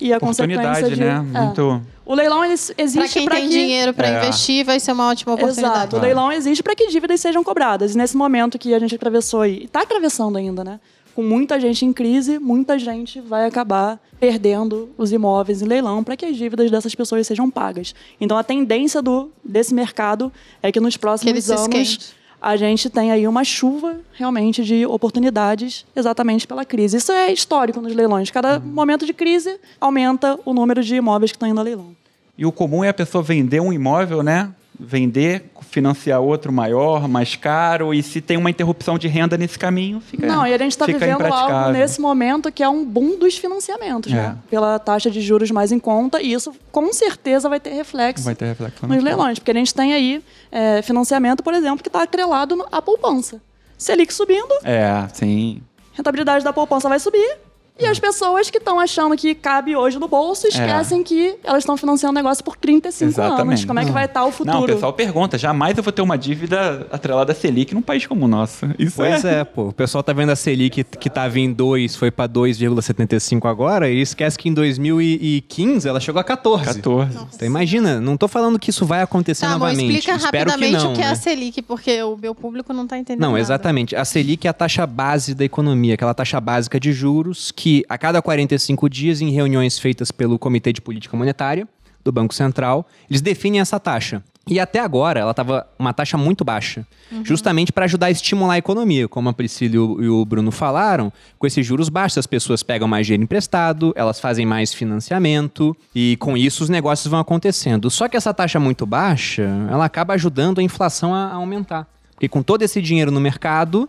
e a consequência de, né? É. Muito... O leilão ele existe para quem tem que... dinheiro para é. investir, vai ser uma ótima oportunidade. Exato. O leilão existe para que dívidas sejam cobradas. E nesse momento que a gente atravessou e está atravessando ainda, né? com muita gente em crise, muita gente vai acabar perdendo os imóveis em leilão para que as dívidas dessas pessoas sejam pagas. Então a tendência do, desse mercado é que nos próximos que anos a gente tenha aí uma chuva realmente de oportunidades exatamente pela crise. Isso é histórico nos leilões. Cada uhum. momento de crise aumenta o número de imóveis que estão indo a leilão. E o comum é a pessoa vender um imóvel, né? vender, financiar outro maior, mais caro, e se tem uma interrupção de renda nesse caminho, fica Não, e a gente está vivendo algo nesse momento que é um boom dos financiamentos, né? é. né? Pela taxa de juros mais em conta, e isso com certeza vai ter reflexo, vai ter reflexo nos leilões, porque a gente tem aí é, financiamento, por exemplo, que está atrelado à poupança. Selic subindo, é, sim. rentabilidade da poupança vai subir, e as pessoas que estão achando que cabe hoje no bolso é. esquecem é. que elas estão financiando o negócio por 35 Exatamente. anos. Como é que vai estar tá o futuro? Não, o pessoal pergunta, jamais eu vou ter uma dívida atrelada à Selic num país como o nosso. Isso pois é. é pô. O pessoal tá vendo a Selic que tava em 2, foi para 2,75 agora e esquece que em 2015 ela chegou a 14. 14. Nossa. Então imagina, não tô falando que isso vai acontecer tá, novamente. Bom, explica Espero rapidamente que não, o que é né? a Selic, porque o meu público não tá entendendo Não, nada. exatamente. A Selic é a taxa base da economia, aquela taxa básica de juros que que a cada 45 dias, em reuniões feitas pelo Comitê de Política Monetária do Banco Central, eles definem essa taxa. E até agora ela estava uma taxa muito baixa, uhum. justamente para ajudar a estimular a economia, como a Priscila e o, Bruno falaram. Com esses juros baixos, as pessoas pegam mais dinheiro emprestado, elas fazem mais financiamento e com isso os negócios vão acontecendo. Só que essa taxa muito baixa, ela acaba ajudando a inflação a, a aumentar. Porque com todo esse dinheiro no mercado,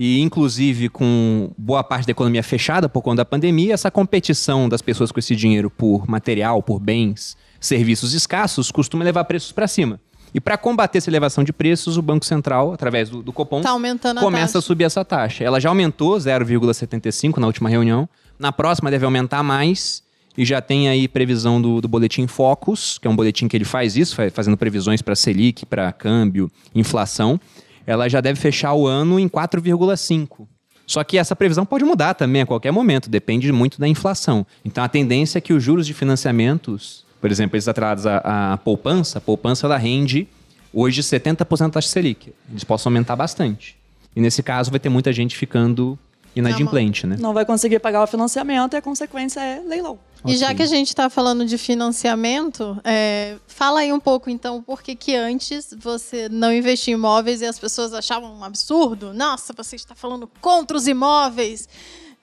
e inclusive com boa parte da economia fechada por conta da pandemia, essa competição das pessoas com esse dinheiro por material, por bens, serviços escassos, costuma levar preços para cima. E para combater essa elevação de preços, o Banco Central, através do, do Copom, tá a começa taxa. a subir essa taxa. Ela já aumentou 0,75 na última reunião. Na próxima deve aumentar mais. E já tem aí previsão do, do boletim Focus, que é um boletim que ele faz isso, fazendo previsões para Selic, para câmbio, inflação ela já deve fechar o ano em 4,5. Só que essa previsão pode mudar também a qualquer momento, depende muito da inflação. Então a tendência é que os juros de financiamentos, por exemplo, esses atrelados à, à poupança, a poupança ela rende hoje 70% da taxa Selic. Eles possam aumentar bastante. E nesse caso vai ter muita gente ficando inadimplente, né? Não vai conseguir pagar o financiamento e a consequência é leilão. Okay. E já que a gente está falando de financiamento, é, fala aí um pouco então por que que antes você não investia em imóveis e as pessoas achavam um absurdo? Nossa, você está falando contra os imóveis.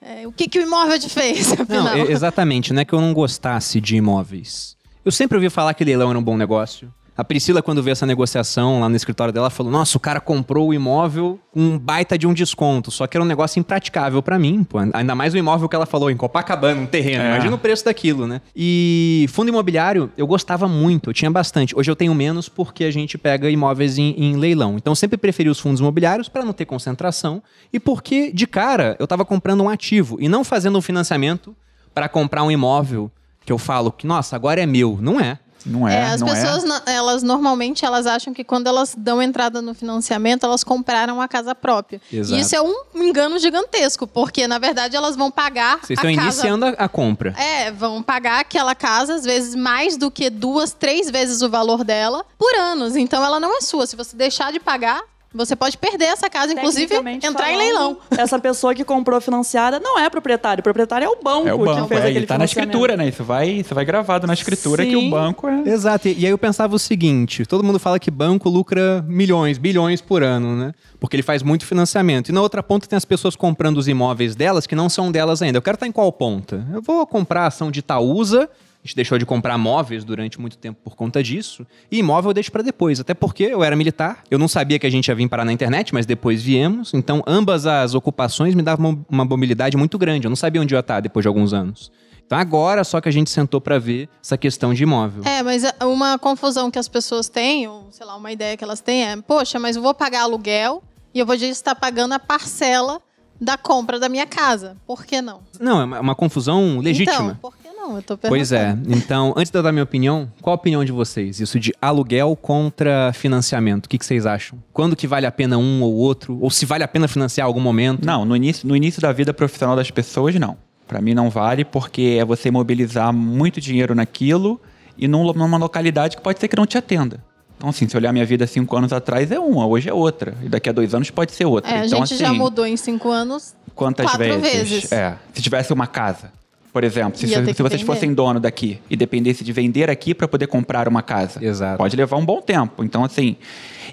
É, o que que o imóvel te fez? Afinal? Não, exatamente. Não é que eu não gostasse de imóveis. Eu sempre ouvi falar que leilão era um bom negócio. A Priscila, quando vê essa negociação lá no escritório dela, falou: Nossa, o cara comprou o imóvel com um baita de um desconto. Só que era um negócio impraticável para mim. Pô. Ainda mais o imóvel que ela falou, em Copacabana, um terreno. É. Imagina o preço daquilo, né? E fundo imobiliário, eu gostava muito, eu tinha bastante. Hoje eu tenho menos porque a gente pega imóveis em, em leilão. Então sempre preferi os fundos imobiliários para não ter concentração e porque, de cara, eu estava comprando um ativo e não fazendo um financiamento para comprar um imóvel que eu falo que, nossa, agora é meu. Não é. Não é, é as não é? pessoas, é. elas normalmente elas acham que quando elas dão entrada no financiamento, elas compraram a casa própria. Exato. E isso é um engano gigantesco, porque na verdade elas vão pagar. Vocês estão casa... iniciando a, a compra. É, vão pagar aquela casa, às vezes mais do que duas, três vezes o valor dela, por anos. Então ela não é sua. Se você deixar de pagar, você pode perder essa casa, inclusive entrar falando, em leilão. Essa pessoa que comprou financiada não é proprietário. O proprietário é o banco, é o banco que fez é, tá na escritura, né? Isso vai, isso vai gravado na escritura Sim. que o banco é. Exato. E, e aí eu pensava o seguinte: todo mundo fala que banco lucra milhões, bilhões por ano, né? Porque ele faz muito financiamento. E na outra ponta tem as pessoas comprando os imóveis delas que não são delas ainda. Eu quero estar em qual ponta? Eu vou comprar ação de Itaúsa gente deixou de comprar móveis durante muito tempo por conta disso. E imóvel eu deixo para depois, até porque eu era militar, eu não sabia que a gente ia vir parar na internet, mas depois viemos. Então, ambas as ocupações me davam uma, mobilidade muito grande. Eu não sabia onde eu ia estar depois de alguns anos. Então agora só que a gente sentou para ver essa questão de imóvel. É, mas ah, uma confusão que as pessoas têm, ou sei lá, uma ideia que elas têm é, poxa, mas eu vou pagar aluguel e eu vou estar pagando a parcela da compra da minha casa. Por que não? Não, é uma, é uma confusão então, legítima. Então, por que não, eu tô perguntando. Pois é. Então, antes de eu dar minha opinião, qual a opinião de vocês? Isso de aluguel contra financiamento. O que, que vocês acham? Quando que vale a pena um ou outro? Ou se vale a pena financiar algum momento? Não, no início, no início da vida profissional das pessoas, não. Para mim não vale, porque é você mobilizar muito dinheiro naquilo e numa localidade que pode ser que não te atenda. Então, assim, se olhar minha vida cinco anos atrás é uma, hoje é outra. E daqui a dois anos pode ser outra. É, então, a gente assim, já mudou em cinco anos quantas quatro vezes. vezes. É. Se tivesse uma casa, por exemplo, se, se, se vocês fossem dono daqui e dependesse de vender aqui para poder comprar uma casa, Exato. pode levar um bom tempo. Então, assim,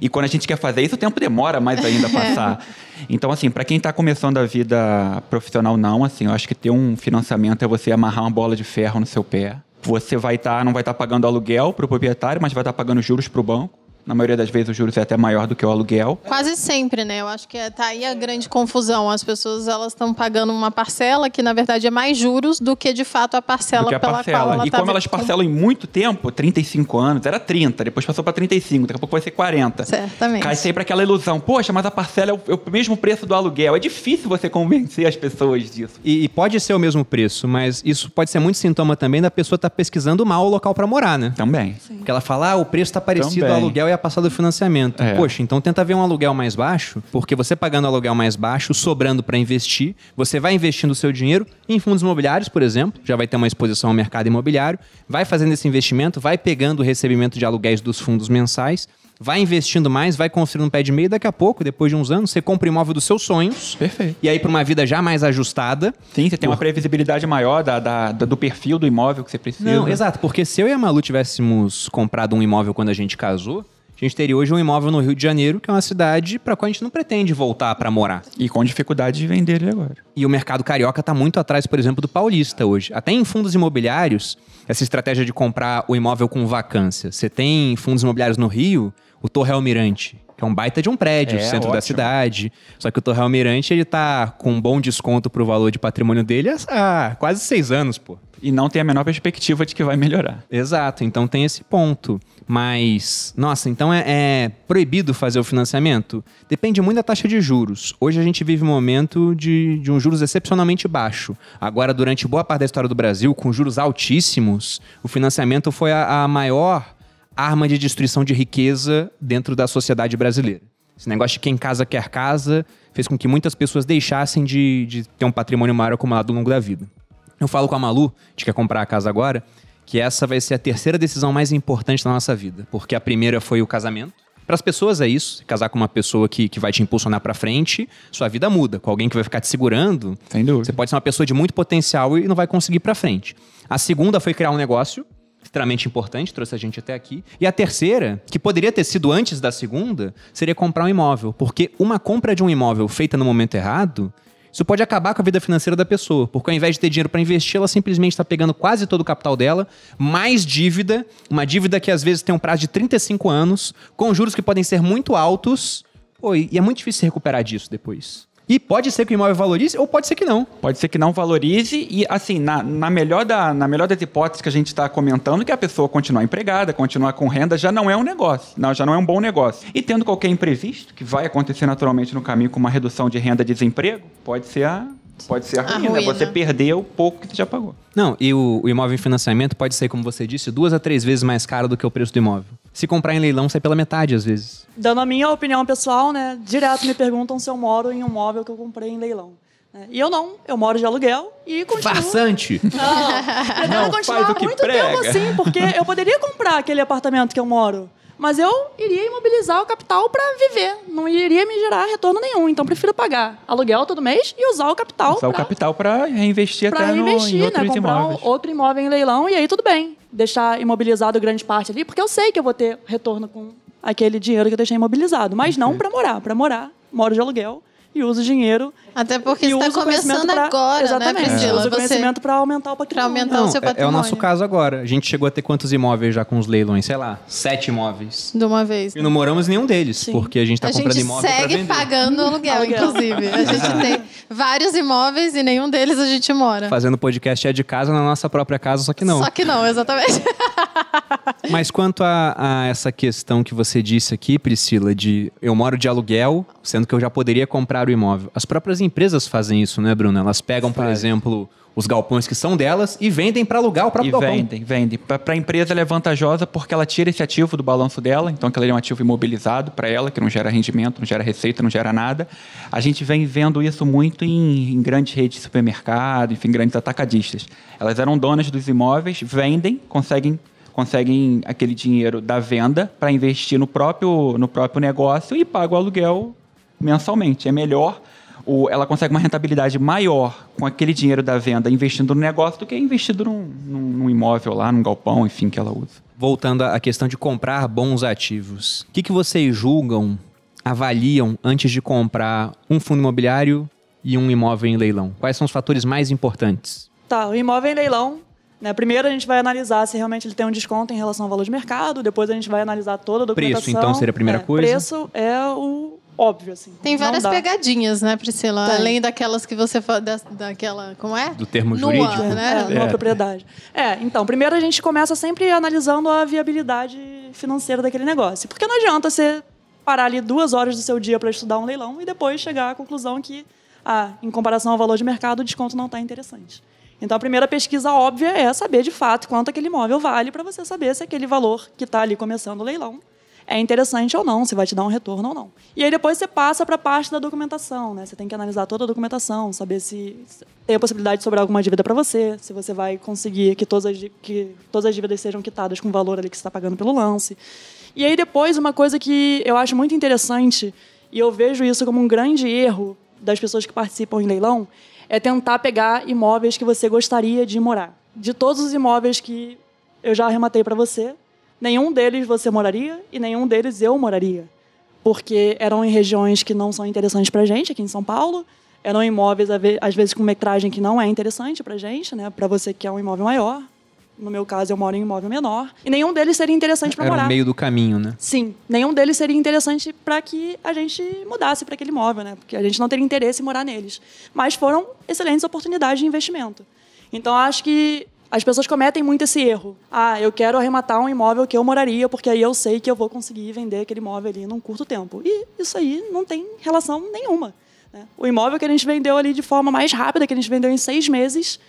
e quando a gente quer fazer isso, o tempo demora mais ainda a passar. então, assim, para quem está começando a vida profissional, não, assim, eu acho que ter um financiamento é você amarrar uma bola de ferro no seu pé. Você vai estar, tá, não vai estar tá pagando aluguel para o proprietário, mas vai estar tá pagando juros para o banco. Na maioria das vezes, o juros é até maior do que o aluguel. Quase sempre, né? Eu acho que é, tá aí a grande confusão. As pessoas elas estão pagando uma parcela que, na verdade, é mais juros do que, de fato, a parcela a pela parcela. qual ela E tá como elas parcelam em muito tempo, 35 anos, era 30, depois passou para 35, daqui a pouco vai ser 40. Certamente. Cai sempre aquela ilusão. Poxa, mas a parcela é o, é o mesmo preço do aluguel. É difícil você convencer as pessoas disso. E, e, pode ser o mesmo preço, mas isso pode ser muito sintoma também da pessoa estar tá pesquisando mal o local para morar, né? Também. Sim. Porque ela fala, ah, o preço está parecido, ao o aluguel é a passar do financiamento. É. Poxa, então tenta ver um aluguel mais baixo, porque você pagando aluguel mais baixo, sobrando para investir, você vai investindo o seu dinheiro em fundos imobiliários, por exemplo, já vai ter uma exposição ao mercado imobiliário, vai fazendo esse investimento, vai pegando o recebimento de aluguéis dos fundos mensais vai investindo mais, vai construindo um pé de meia, daqui a pouco, depois de uns anos, você compra o imóvel dos seus sonhos. Perfeito. E aí, para uma vida já mais ajustada. Sim, você tem uma previsibilidade maior da, da, da, do perfil do imóvel que você precisa. Não, né? exato, porque se eu e a Malu tivéssemos comprado um imóvel quando a gente casou, a gente teria hoje um imóvel no Rio de Janeiro, que é uma cidade para qual a gente não pretende voltar para morar. E com dificuldade de vender ele agora. E o mercado carioca está muito atrás, por exemplo, do paulista hoje. Até em fundos imobiliários, essa estratégia de comprar o imóvel com vacância. Você tem fundos imobiliários no Rio, o Torre Almirante, é um baita de um prédio, é, centro ótimo. da cidade. Só que o Torre Almirante, ele tá com um bom desconto pro valor de patrimônio dele há quase seis anos, pô. E não tem a menor perspectiva de que vai melhorar. Exato, então tem esse ponto. Mas, nossa, então é, é proibido fazer o financiamento? Depende muito da taxa de juros. Hoje a gente vive um momento de, de um juros excepcionalmente baixo. Agora, durante boa parte da história do Brasil, com juros altíssimos, o financiamento foi a, a maior arma de destruição de riqueza dentro da sociedade brasileira. Esse negócio de quem casa quer casa fez com que muitas pessoas deixassem de, de ter um patrimônio maior acumulado ao longo da vida. Eu falo com a Malu, de quer comprar a casa agora, que essa vai ser a terceira decisão mais importante da nossa vida, porque a primeira foi o casamento. Para as pessoas é isso, casar com uma pessoa que, que vai te impulsionar para frente, sua vida muda. Com alguém que vai ficar te segurando, Sem dúvida. você pode ser uma pessoa de muito potencial e não vai conseguir para frente. A segunda foi criar um negócio, extremamente importante, trouxe a gente até aqui. E a terceira, que poderia ter sido antes da segunda, seria comprar um imóvel. Porque uma compra de um imóvel feita no momento errado, isso pode acabar com a vida financeira da pessoa, porque ao invés de ter dinheiro para investir, ela simplesmente está pegando quase todo o capital dela, mais dívida, uma dívida que às vezes tem um prazo de 35 anos, com juros que podem ser muito altos, pô, e é muito difícil se recuperar disso depois. E pode ser que o imóvel valorize ou pode ser que não. Pode ser que não valorize e, assim, na, na melhor, da, na melhor das hipóteses que a gente está comentando, que a pessoa continuar empregada, continuar com renda, já não é um negócio, não, já não é um bom negócio. E tendo qualquer imprevisto, que vai acontecer naturalmente no caminho com uma redução de renda e desemprego, pode ser a Pode ser a ruína. A ruína. Você perdeu o pouco que você já pagou. Não, e o, o, imóvel em financiamento pode ser, como você disse, duas a três vezes mais caro do que o preço do imóvel. Se comprar em leilão, sai pela metade às vezes. Dando a minha opinião pessoal, né? Direto me perguntam se eu moro em um imóvel que eu comprei em leilão. Né. E eu não, eu moro de aluguel e continuo. Farsante! Ah, não, eu não, continuar muito prega. tempo assim, porque eu poderia comprar aquele apartamento que eu moro. Mas eu iria imobilizar o capital para viver, não iria me gerar retorno nenhum. Então prefiro pagar aluguel todo mês e usar o capital. Usar pra, o capital para reinvestir pra até reinvestir, no, em né? outros Comprar imóveis. outro imóvel em leilão e aí tudo bem. Deixar imobilizado grande parte ali, porque eu sei que eu vou ter retorno com aquele dinheiro que eu deixei imobilizado, mas não para morar. Para morar, moro de aluguel e usa o dinheiro. Até porque está começando pra, agora, né, exatamente, né, Priscila? Usa conhecimento para aumentar o patrimônio. aumentar Não, o seu patrimônio. É, é, o nosso caso agora. A gente chegou a ter quantos imóveis já com os leilões? Sei lá, sete imóveis. De uma vez. E não moramos em nenhum deles, Sim. porque a gente está comprando imóveis para vender. A gente segue pagando aluguel, inclusive. A gente tem vários imóveis e nenhum deles a gente mora. Fazendo podcast é de casa na nossa própria casa, só que não. Só que não, exatamente. Mas quanto a, a, essa questão que você disse aqui, Priscila, de eu moro de aluguel, sendo que eu já poderia comprar o imóvel. As próprias empresas fazem isso, né, Bruno? Elas pegam, Faz. por exemplo, os galpões que são delas e vendem para alugar o próprio e galpão. Vendem, vendem. Para a empresa ela é vantajosa porque ela tira esse ativo do balanço dela, então aquele é um ativo imobilizado para ela, que não gera rendimento, não gera receita, não gera nada. A gente vem vendo isso muito em, em grandes redes de supermercado, enfim, grandes atacadistas. Elas eram donas dos imóveis, vendem, conseguem conseguem aquele dinheiro da venda para investir no próprio, no próprio negócio e paga o aluguel mensalmente. É melhor, ela consegue uma rentabilidade maior com aquele dinheiro da venda investindo no negócio do que investido num, num, num imóvel lá, num galpão, enfim, que ela usa. Voltando à questão de comprar bons ativos, o que, que vocês julgam, avaliam antes de comprar um fundo imobiliário e um imóvel em leilão? Quais são os fatores mais importantes? Tá, o imóvel em leilão né, primeiro a gente vai analisar se realmente ele tem um desconto em relação ao valor de mercado, depois a gente vai analisar toda a documentação. Preço, então, seria a primeira é, coisa? Preço é o óbvio, assim. Tem várias pegadinhas, né, Priscila? Tem. Além daquelas que você fala, daquela, como é? Do termo Nua, jurídico. né? É, numa é. propriedade. É, então, primeiro a gente começa sempre analisando a viabilidade financeira daquele negócio. Porque não adianta você parar ali duas horas do seu dia para estudar um leilão e depois chegar à conclusão que, ah, em comparação ao valor de mercado, o desconto não está interessante. Então, a primeira pesquisa óbvia é saber de fato quanto aquele imóvel vale, para você saber se aquele valor que está ali começando o leilão é interessante ou não, se vai te dar um retorno ou não. E aí depois você passa para a parte da documentação, né? Você tem que analisar toda a documentação, saber se tem a possibilidade de sobrar alguma dívida para você, se você vai conseguir que todas, as, que todas as dívidas sejam quitadas com o valor ali que você está pagando pelo lance. E aí depois, uma coisa que eu acho muito interessante, e eu vejo isso como um grande erro das pessoas que participam em leilão, é tentar pegar imóveis que você gostaria de morar. De todos os imóveis que eu já arrematei para você, nenhum deles você moraria e nenhum deles eu moraria. Porque eram em regiões que não são interessantes para gente, aqui em São Paulo, eram imóveis, às vezes, com metragem que não é interessante para gente, né? para você que é um imóvel maior no meu caso, eu moro em um imóvel menor, e nenhum deles seria interessante para morar. Era meio do caminho, né? Sim, nenhum deles seria interessante para que a gente mudasse para aquele imóvel, né? Porque a gente não teria interesse em morar neles. Mas foram excelentes oportunidades de investimento. Então, acho que as pessoas cometem muito esse erro. Ah, eu quero arrematar um imóvel que eu moraria, porque aí eu sei que eu vou conseguir vender aquele imóvel ali num curto tempo. E isso aí não tem relação nenhuma. Né? O imóvel que a gente vendeu ali de forma mais rápida, que a gente vendeu em seis meses,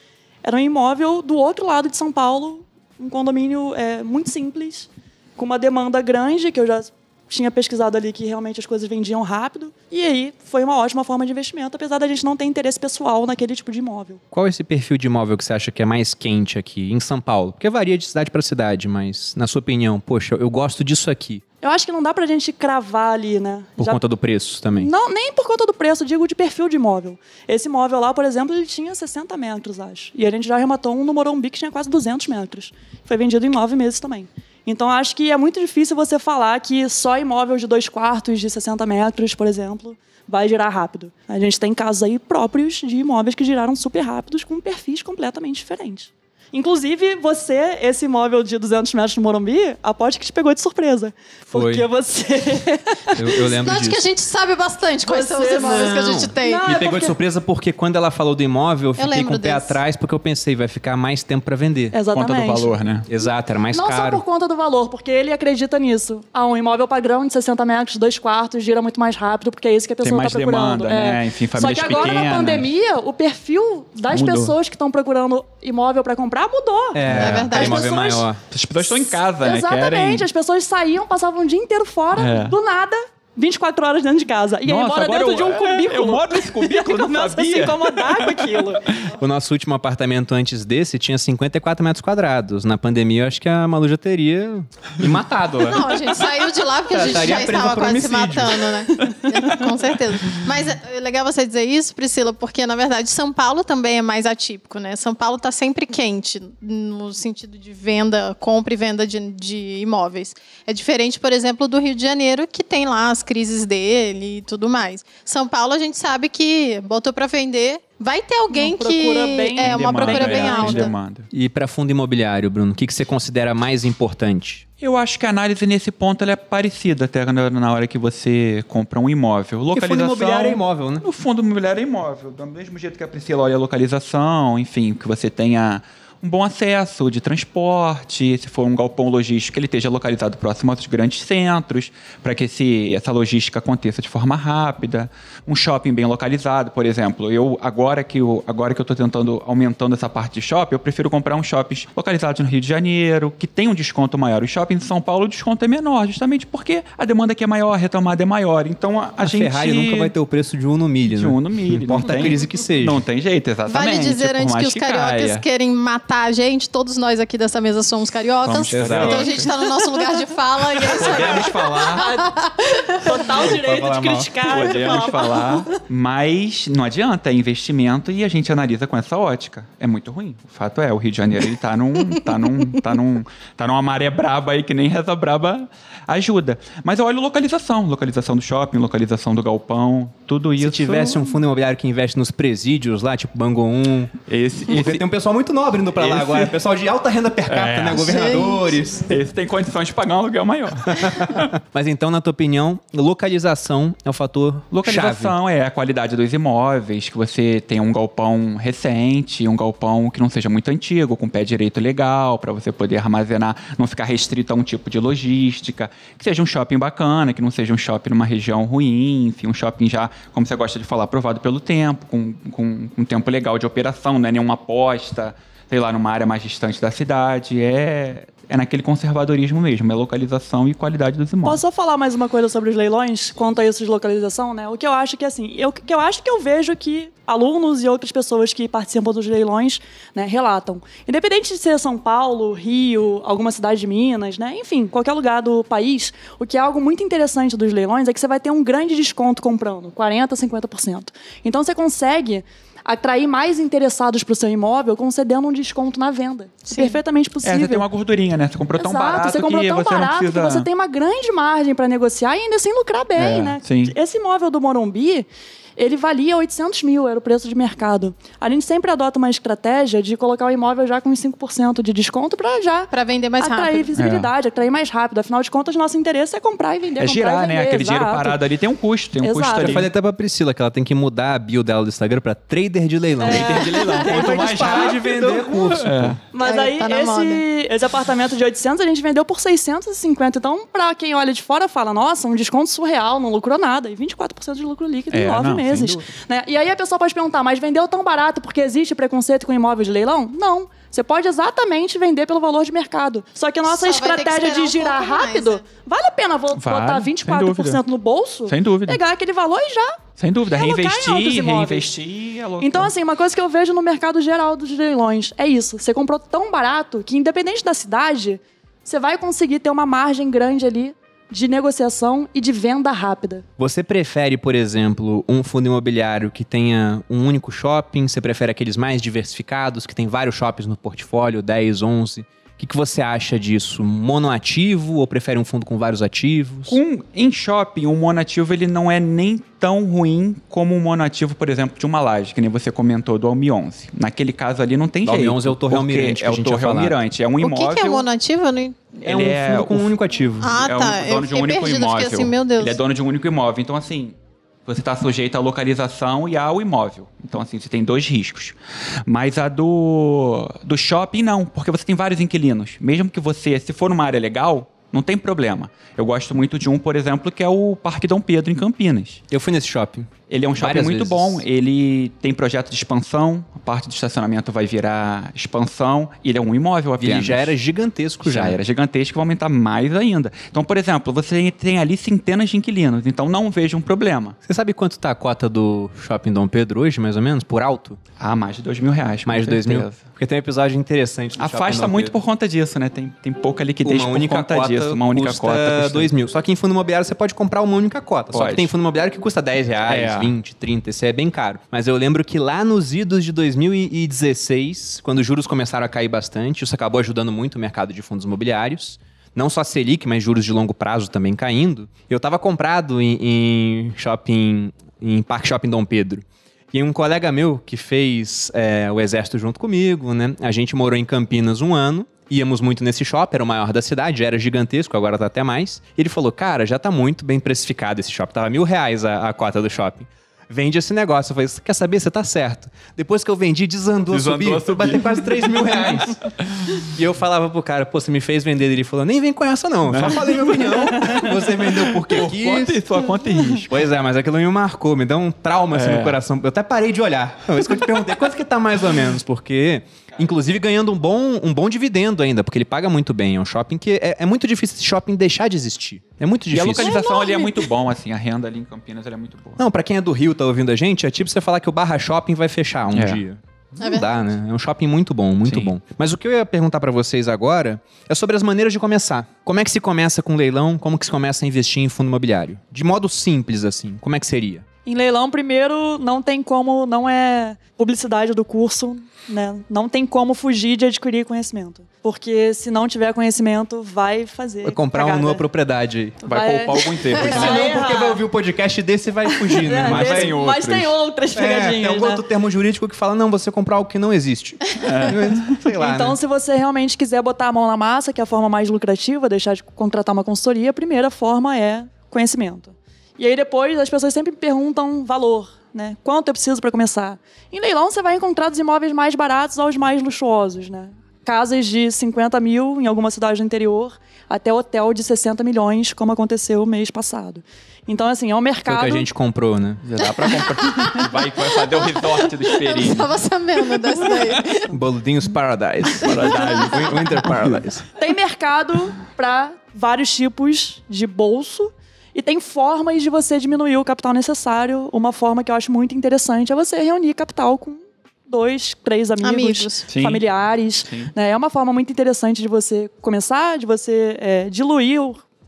era um imóvel do outro lado de São Paulo, um condomínio é, muito simples, com uma demanda grande, que eu já tinha pesquisado ali que realmente as coisas vendiam rápido. E aí foi uma ótima forma de investimento, apesar da gente não ter interesse pessoal naquele tipo de imóvel. Qual é esse perfil de imóvel que você acha que é mais quente aqui em São Paulo? Porque varia de cidade para cidade, mas na sua opinião, poxa, eu gosto disso aqui. Eu acho que não dá para a gente cravar ali, né? Por Já... conta do preço também? Não, nem por conta do preço, digo de perfil de imóvel. Esse imóvel lá, por exemplo, ele tinha 60 metros, acho. E a gente já arrematou um no Morumbi que tinha quase 200 metros. Foi vendido em nove meses também. Então, acho que é muito difícil você falar que só imóvel de dois quartos, de 60 metros, por exemplo, vai girar rápido. A gente tem casos aí próprios de imóveis que giraram super rápidos com perfis completamente diferentes. Inclusive, você, esse imóvel de 200 metros no Morumbi, aposto que te pegou de surpresa. Foi. Porque você... Eu, eu lembro Cidade disso. que a gente sabe bastante quais são os imóveis que a gente tem. Não, Me é pegou porque... de surpresa porque quando ela falou do imóvel, eu fiquei eu com o pé desse. atrás porque eu pensei, vai ficar mais tempo para vender. Exatamente. Conta do valor, né? Exato, era mais Não caro. Não só por conta do valor, porque ele acredita nisso. Ah, um imóvel padrão de 60 metros, dois quartos, gira muito mais rápido, porque é isso que a pessoa está procurando. Demanda, é. né? Enfim, família Só que agora pequena. na pandemia, o perfil das Mudou. pessoas que estão procurando imóvel para comprar mudou. É, é verdade. As pessoas... maior. As pessoas estão em casa, né? Exatamente, né? Querem... As pessoas saíam, passavam o dia inteiro fora, é. do nada 24 horas dentro de casa. E Nossa, aí mora dentro eu, de um é, cubículo. eu moro nesse cubículo, não sabia. se incomodar com aquilo. O nosso último apartamento antes desse tinha 54 metros quadrados. Na pandemia, eu acho que a Malu já teria me matado. Né? Não, a gente saiu de lá porque a gente já estava quase homicídio. se matando, né? com certeza. Mas é legal você dizer isso, Priscila, porque, na verdade, São Paulo também é mais atípico, né? São Paulo está sempre quente no sentido de venda, compra e venda de, de imóveis. É diferente, por exemplo, do Rio de Janeiro, que tem lá as crises dele e tudo mais. São Paulo a gente sabe que botou para vender, vai ter alguém uma que bem, é uma procura bem alta. E para fundo imobiliário, Bruno, o que, que você considera mais importante? Eu acho que a análise nesse ponto é parecida até na hora que você compra um imóvel. Localização, fundo imobiliário é imóvel, né? No fundo imobiliário é imóvel. Do mesmo jeito que a Priscila olha a localização, enfim, que você tenha um bom acesso de transporte, se for um galpão logístico, ele esteja localizado próximo aos grandes centros, para que esse, essa logística aconteça de forma rápida. Um shopping bem localizado, por exemplo. Eu agora que eu, agora que eu estou tentando aumentando essa parte de shopping, eu prefiro comprar uns shopping localizados no Rio de Janeiro, que tem um desconto maior. o shopping em São Paulo o desconto é menor, justamente porque a demanda aqui é maior, a retomada é maior. Então a, a, a gente... Ferrari nunca vai ter o preço de um no milho, de né? De um no milho. Não importa a crise que seja. Não tem jeito, exatamente. Vale dizer antes que os cariocas caia. querem matar tá a gente, todos nós aqui dessa mesa somos cariocas. Somos, então a gente tá no nosso lugar de fala e é Podemos falar. Total direito de criticar. Podemos falar, falar, mas não adianta, é investimento e a gente analisa com essa ótica. É muito ruim. O fato é, o Rio de Janeiro ele tá num, tá num, tá num, tá numa maré braba aí que nem reza braba ajuda. Mas eu olho localização, localização do shopping, localização do galpão, tudo isso. Se tivesse um fundo imobiliário que investe nos presídios lá, tipo Bango 1. Esse, porque esse, tem um pessoal muito nobre indo para lá agora, pessoal de alta renda per capita, né, é, né, governadores. Gente. Esse tem condições de pagar um aluguel maior. Mas então, na tua opinião, localização é o fator Localização chave. é a qualidade dos imóveis, que você tem um galpão recente, um galpão que não seja muito antigo, com pé direito legal, para você poder armazenar, não ficar restrito a um tipo de logística que seja um shopping bacana, que não seja um shopping numa região ruim, enfim, um shopping já, como você gosta de falar, aprovado pelo tempo, com, com, um tempo legal de operação, não é nenhuma aposta sei lá, numa área mais distante da cidade. É, é naquele conservadorismo mesmo, é localização e qualidade dos imóveis. Posso só falar mais uma coisa sobre os leilões, quanto a isso de localização, né? O que eu acho que, assim, eu, que eu acho que eu vejo que alunos e outras pessoas que participam dos leilões né, relatam. Independente de ser São Paulo, Rio, alguma cidade de Minas, né, enfim, qualquer lugar do país, o que é algo muito interessante dos leilões é que você vai ter um grande desconto comprando, 40%, 50%. Então você consegue atrair mais interessados para o seu imóvel concedendo um desconto na venda. É sim. perfeitamente possível. É, você tem uma gordurinha, né? Você comprou Exato, tão barato você comprou que tão você barato precisa... que você tem uma grande margem para negociar e ainda sem lucrar bem, é, né? Sim. Esse imóvel do Morumbi, ele valia 800 mil, era o preço de mercado. A gente sempre adota uma estratégia de colocar o imóvel já com 5% de desconto para já. Para vender mais atrair rápido. Atrair visibilidade, é. atrair mais rápido. Afinal de contas, nosso interesse é comprar e vender. É girar, né? vender, né? Aquele exato. dinheiro parado ali tem um custo, tem um exato. custo ali. Eu falei até para Priscila que ela tem que mudar a bio dela do Instagram para trader de leilão. É. Trader de leilão. Quanto mais rápido de vender, curso. É. Mas aí, tá esse, esse apartamento de 800 a gente vendeu por 650. Então, para quem olha de fora, fala: nossa, um desconto surreal, não lucrou nada. E 24% de lucro líquido é, em meses meses. Né? E aí a pessoa pode perguntar, mas vendeu tão barato porque existe preconceito com imóveis de leilão? Não. Você pode exatamente vender pelo valor de mercado. Só que a nossa Só estratégia de girar um rápido, mais, né? vale a pena vale, botar 24% no bolso? Sem dúvida. Pegar aquele valor e já. Sem dúvida, reinvestir, reinvestir. Alocar. É então, assim, uma coisa que eu vejo no mercado geral dos leilões é isso. Você comprou tão barato que, independente da cidade, você vai conseguir ter uma margem grande ali de negociação e de venda rápida. Você prefere, por exemplo, um fundo imobiliário que tenha um único shopping? Você prefere aqueles mais diversificados, que tem vários shoppings no portfólio, 10, 11? O que, que você acha disso? Monoativo ou prefere um fundo com vários ativos? em shopping, o um monoativo ele não é nem tão ruim como o um monoativo, por exemplo, de uma laje, que nem você comentou do Almi 11. Naquele caso ali não tem do jeito. Almi 11 é o Torre Almirante. É o Torre Almirante. É um imóvel. O que, que é monoativo? não é um é fundo é com um único ativo. É ah, tá. É um, dono Eu de um único assim, imóvel. Assim, ele é dono de um único imóvel. Então, assim, você está sujeito à localização e ao imóvel. Então, assim, você tem dois riscos. Mas a do, do shopping, não, porque você tem vários inquilinos. Mesmo que você, se for numa área legal, não tem problema. Eu gosto muito de um, por exemplo, que é o Parque Dom Pedro, em Campinas. Eu fui nesse shopping. Ele é um shopping Várias muito vezes. bom. Ele tem projeto de expansão. A parte do estacionamento vai virar expansão. Ele é um imóvel apenas. Ele já era gigantesco já. Já era gigantesco vai aumentar mais ainda. Então, por exemplo, você tem ali centenas de inquilinos. Então, não vejo um problema. Você sabe quanto está a cota do Shopping Dom Pedro hoje, mais ou menos, por alto? Ah, mais de dois mil reais. Mais de dois mil? Porque tem um episódio interessante do Afasta Dom muito Pedro. por conta disso, né? Tem, tem pouca liquidez uma por única conta cota disso. Uma única custa cota custa... dois mil. Só que em fundo imobiliário você pode comprar uma única cota. Pode. Só que tem fundo imobiliário que custa dez reais. É. 20, 30, isso é bem caro. Mas eu lembro que lá nos idos de 2016, quando os juros começaram a cair bastante, isso acabou ajudando muito o mercado de fundos imobiliários não só Selic, mas juros de longo prazo também caindo, eu estava comprado em, em, shopping, em Parque Shopping Dom Pedro. E um colega meu que fez é, o exército junto comigo, né? A gente morou em Campinas um ano íamos muito nesse shopping, era o maior da cidade, era gigantesco, agora tá até mais. ele falou, cara, já tá muito bem precificado esse shopping, tava mil reais a, a cota do shopping vende esse negócio. Eu falei, quer saber? Você tá certo. Depois que eu vendi, desandou, desandou subir, a subir. bater quase 3 mil reais. e eu falava pro cara, pô, você me fez vender. Ele falou, nem vem com essa não, não. só falei minha opinião. Você vendeu porque Por quis. Conta, sua conta e risco. Pois é, mas aquilo me marcou, me deu um trauma assim, é. no coração. Eu até parei de olhar. Então, isso que eu te perguntei, quanto que tá mais ou menos? Porque... Inclusive ganhando um bom, um bom dividendo ainda, porque ele paga muito bem. É um shopping que é, é muito difícil esse shopping deixar de existir. É muito difícil. E a localização é ali é muito bom, assim, a renda ali em Campinas é muito boa. Não, para quem é do Rio tá ouvindo a gente, é tipo você falar que o Barra Shopping vai fechar um é. dia. É Não é dá, né? É um shopping muito bom, muito Sim. bom. Mas o que eu ia perguntar para vocês agora é sobre as maneiras de começar. Como é que se começa com leilão? Como que se começa a investir em fundo imobiliário? De modo simples, assim, como é que seria? Em leilão, primeiro, não tem como, não é publicidade do curso, né? Não tem como fugir de adquirir conhecimento. Porque se não tiver conhecimento, vai fazer. Vai comprar uma nova propriedade. Vai, vai poupar algum tempo. Porque é. não, porque vai ouvir o podcast desse e vai fugir, né? É, mas, desse, tem outros. mas tem outras é, pegadinhas. É, tem algum né? outro termo jurídico que fala, não, você comprar algo que não existe. É. Sei lá. Então, né? se você realmente quiser botar a mão na massa, que é a forma mais lucrativa, deixar de contratar uma consultoria, a primeira forma é conhecimento. E aí depois as pessoas sempre perguntam valor, né? Quanto eu preciso para começar? Em leilão você vai encontrar dos imóveis mais baratos aos mais luxuosos, né? Casas de 50 mil em alguma cidade do interior, até hotel de 60 milhões, como aconteceu mês passado. Então, assim, é um mercado. Foi o que a gente comprou, né? Já dá pra comprar. vai, vai fazer o resort do Esperino. Tava sabendo dessa daí. Boludinhos Paradise. Paradise. Winter Paradise. Tem mercado para vários tipos de bolso. E tem formas de você diminuir o capital necessário. Uma forma que eu acho muito interessante é você reunir capital com dois, três amigos, amigos. Sim. familiares. Sim. Né? É uma forma muito interessante de você começar, de você é, diluir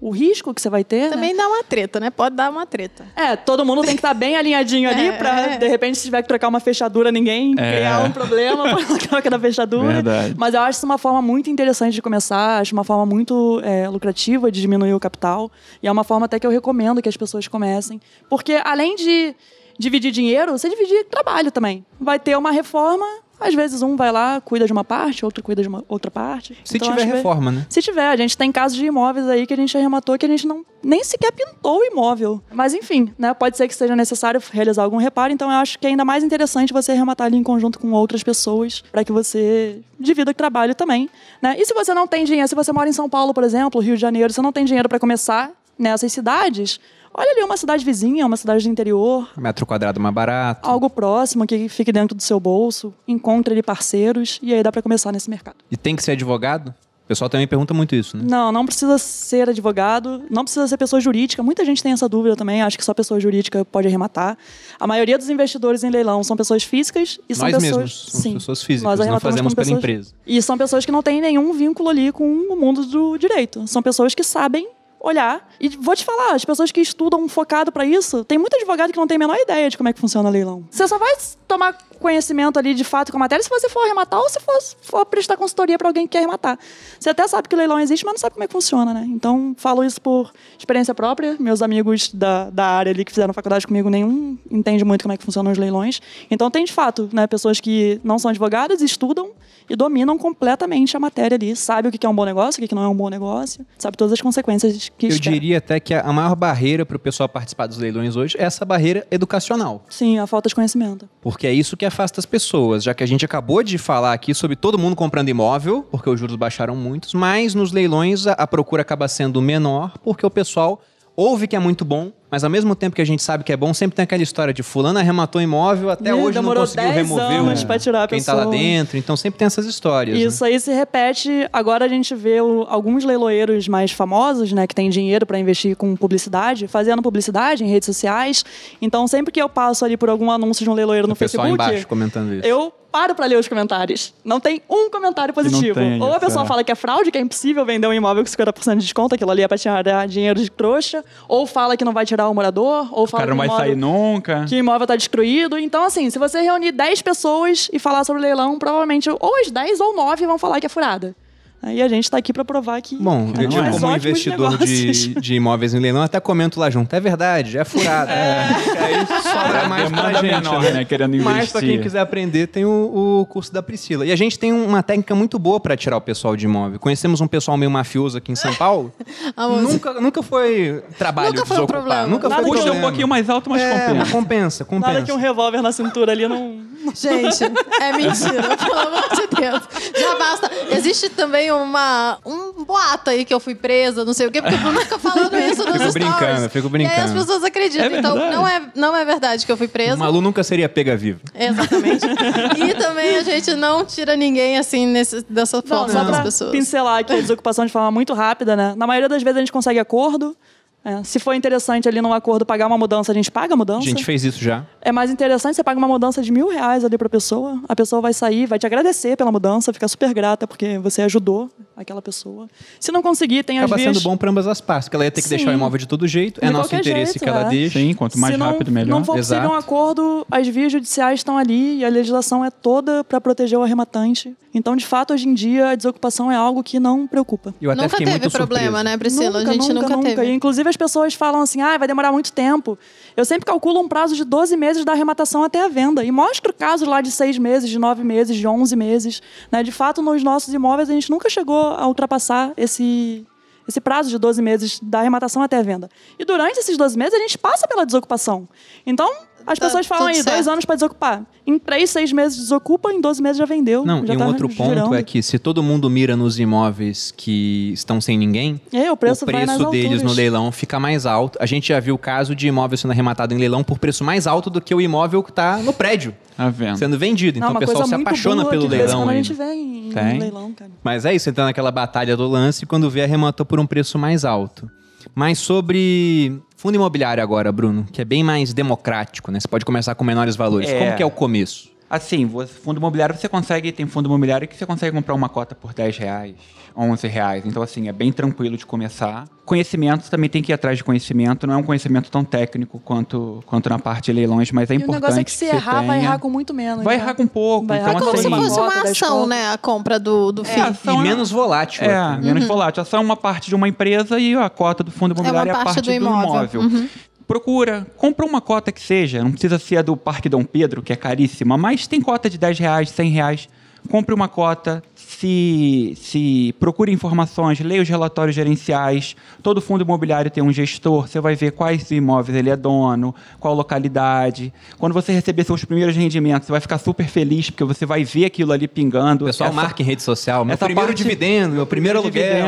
o risco que você vai ter. Né? Também né? dá uma treta, né? Pode dar uma treta. É, todo mundo tem que estar tá bem alinhadinho ali é, para, é. de repente, se tiver que trocar uma fechadura, ninguém é. criar um problema a troca da fechadura. Verdade. Mas eu acho isso uma forma muito interessante de começar, acho uma forma muito é, lucrativa de diminuir o capital. E é uma forma até que eu recomendo que as pessoas comecem. Porque além de dividir dinheiro, você dividir trabalho também. Vai ter uma reforma, às vezes um vai lá, cuida de uma parte, outro cuida de uma outra parte. Se então, tiver reforma, que... né? Se tiver, a gente tem casos de imóveis aí que a gente arrematou que a gente não nem sequer pintou o imóvel. Mas enfim, né? Pode ser que seja necessário realizar algum reparo, então eu acho que é ainda mais interessante você arrematar ali em conjunto com outras pessoas para que você divida o trabalho também, né? E se você não tem dinheiro, se você mora em São Paulo, por exemplo, Rio de Janeiro, você não tem dinheiro para começar nessas cidades, olha ali é uma cidade vizinha, uma cidade do interior. metro quadrado mais barato. Algo próximo que fique dentro do seu bolso, encontre ali parceiros e aí dá para começar nesse mercado. E tem que ser advogado? O pessoal também pergunta muito isso, né? Não, não precisa ser advogado, não precisa ser pessoa jurídica. Muita gente tem essa dúvida também, acho que só pessoa jurídica pode arrematar. A maioria dos investidores em leilão são pessoas físicas e Nós são pessoas. Mesmos, sim, pessoas físicas, Nós não fazemos pessoas, pela empresa. E são pessoas que não têm nenhum vínculo ali com o mundo do direito. São pessoas que sabem olhar. E vou te falar, as pessoas que estudam focado para isso, tem muito advogado que não tem a menor ideia de como é que funciona o leilão. Você só vai tomar conhecimento ali de fato com a matéria se você for arrematar ou se for, for prestar consultoria para alguém que quer arrematar. Você até sabe que leilão existe, mas não sabe como é que funciona, né? Então, falo isso por experiência própria. Meus amigos da, da área ali que fizeram faculdade comigo, nenhum entende muito como é que funcionam os leilões. Então, tem de fato, né, pessoas que não são advogadas, estudam e dominam completamente a matéria ali, sabe o que é um bom negócio, o que não é um bom negócio, sabe todas as consequências que. Eu diria até que a maior barreira para o pessoal participar dos leilões hoje é essa barreira educacional. Sim, a falta de conhecimento. Porque é isso que afasta as pessoas, já que a gente acabou de falar aqui sobre todo mundo comprando imóvel, porque os juros baixaram muito, mas nos leilões a, a procura acaba sendo menor, porque o pessoal ouve que é muito bom, mas ao mesmo tempo que a gente sabe que é bom, sempre tem aquela história de fulano arrematou imóvel, até né, hoje não conseguiu remover anos o, tirar quem está lá dentro. Então sempre tem essas histórias. Né? Isso né? aí se repete. Agora a gente vê alguns leiloeiros mais famosos, né, que têm dinheiro para investir com publicidade, fazendo publicidade em redes sociais. Então sempre que eu passo ali por algum anúncio de um leiloeiro no o Facebook, embaixo comentando isso. eu paro para ler os comentários. Não tem um comentário positivo. Tem, ou a pessoa é. fala que é fraude, que é impossível vender um imóvel com 50% de desconto, aquilo ali é para tirar dinheiro de trouxa, ou fala que não vai tirar o morador, ou fala o cara não vai sair nunca. Que o imóvel tá destruído. Então, assim, se você reunir 10 pessoas e falar sobre o leilão, provavelmente ou as 10 ou 9 vão falar que é furada. Aí a gente está aqui para provar que. Bom, eu, tipo, como investidor de, de, imóveis em leilão, até comento lá junto. É verdade, é furado. É. é aí sobra é mais para gente, menor, né? né querendo investir. Mas para quem quiser aprender, tem o, o, curso da Priscila. E a gente tem uma técnica muito boa para tirar o pessoal de imóvel. Conhecemos um pessoal meio mafioso aqui em São Paulo. nunca, nunca foi trabalho nunca foi Um problema. Nunca Nada foi um um pouquinho mais alto, mas é, compensa. Compensa, compensa. Nada que um revólver na cintura ali não. Gente, é mentira, pelo amor de Deus. Já basta. Existe também uma, um boato aí que eu fui presa, não sei o quê, porque o Bruno falando isso nos fico stories. brincando, fico brincando. E aí as pessoas acreditam. É então, não é, não é verdade que eu fui presa. Malu nunca seria pega vivo. Exatamente. e também a gente não tira ninguém, assim, nesse, dessa forma das pessoas. pincelar aqui a desocupação de forma muito rápida, né? Na maioria das vezes a gente consegue acordo, é, se for interessante ali num acordo pagar uma mudança, a gente paga a mudança. A gente fez isso já. É mais interessante, você paga uma mudança de mil reais ali para a pessoa, a pessoa vai sair, vai te agradecer pela mudança, ficar super grata porque você ajudou aquela pessoa. Se não conseguir, tem Acaba as vias... sendo bom para ambas as partes, porque ela ia ter que Sim. deixar o imóvel de todo jeito, é de é nosso interesse jeito, que ela é. deixe. Sim, quanto mais não, rápido, melhor. Se não for Exato. um acordo, as vias judiciais estão ali e a legislação é toda para proteger o arrematante. Então, de fato, hoje em dia, a desocupação é algo que não preocupa. Eu até nunca teve problema, né, Priscila? Nunca, a gente nunca, nunca teve. E, inclusive, Inclusive, as pessoas falam assim: ah, vai demorar muito tempo. Eu sempre calculo um prazo de 12 meses da arrematação até a venda. E mostro casos lá de 6 meses, de 9 meses, de 11 meses. Né? De fato, nos nossos imóveis, a gente nunca chegou a ultrapassar esse, esse prazo de 12 meses da arrematação até a venda. E durante esses 12 meses a gente passa pela desocupação. Então, as tá pessoas falam aí, certo. dois anos para desocupar. Em três, seis meses desocupa, em 12 meses já vendeu. Não, já e um tá outro girando. ponto é que se todo mundo mira nos imóveis que estão sem ninguém, é, o preço, o preço deles no leilão fica mais alto. A gente já viu o caso de imóvel sendo arrematado em leilão por preço mais alto do que o imóvel que está no prédio. Ah, sendo vendido. Não, então o pessoal se apaixona pelo leilão. a gente vê em, em leilão, cara. Mas é isso, então naquela batalha do lance, quando vê, arrematou por um preço mais alto. Mas sobre Fundo imobiliário agora, Bruno, que é bem mais democrático, né? Você pode começar com menores valores. É. Como que é o começo? Assim, fundo imobiliário você consegue, tem fundo imobiliário que você consegue comprar uma cota por 10 reais, 11 reais. Então, assim, é bem tranquilo de começar. Conhecimento, também tem que ir atrás de conhecimento. Não é um conhecimento tão técnico quanto, quanto na parte de leilões, mas é e importante. O negócio é que se errar, tenha. vai errar com muito menos. Vai né? errar com pouco. Vai então, é como assim, se fosse uma ação, né? A compra do, do é, E é menos volátil. É, menos uhum. volátil. ação é uma parte de uma empresa e a cota do fundo é imobiliário é, parte a parte do, do imóvel. imóvel. Uhum procura, compra uma cota que seja. Não precisa ser a do Parque Dom Pedro, que é caríssima, mas tem cota de 10 reais, 100 reais compre uma cota, se, se procure informações, leia os relatórios gerenciais. Todo fundo imobiliário tem um gestor, você vai ver quais imóveis ele é dono, qual localidade. Quando você receber seus primeiros rendimentos, você vai ficar super feliz, porque você vai ver aquilo ali pingando. O pessoal essa, marca em rede social, meu primeiro parte, dividendo, meu primeiro aluguel.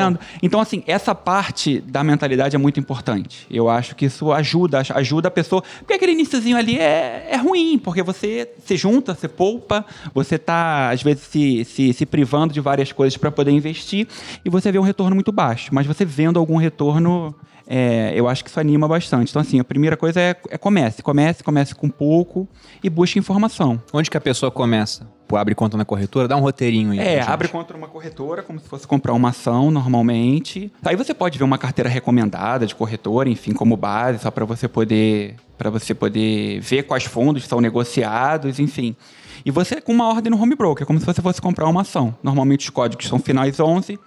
Então, assim, essa parte da mentalidade é muito importante. Eu acho que isso ajuda, ajuda a pessoa. Porque aquele iníciozinho ali é, é ruim, porque você se junta, você poupa, você está, às vezes, se, se, se privando de várias coisas para poder investir e você vê um retorno muito baixo. Mas você vendo algum retorno, é, eu acho que isso anima bastante. Então, assim, a primeira coisa é, é comece. Comece, comece com pouco e busque informação. Onde que a pessoa começa? abre conta na corretora, dá um roteirinho aí. É, abre conta numa corretora, como se fosse comprar uma ação normalmente. Aí você pode ver uma carteira recomendada de corretora, enfim, como base, só para você poder para você poder ver quais fundos são negociados, enfim. E você com uma ordem no home broker, como se você fosse comprar uma ação. Normalmente os códigos são finais 11,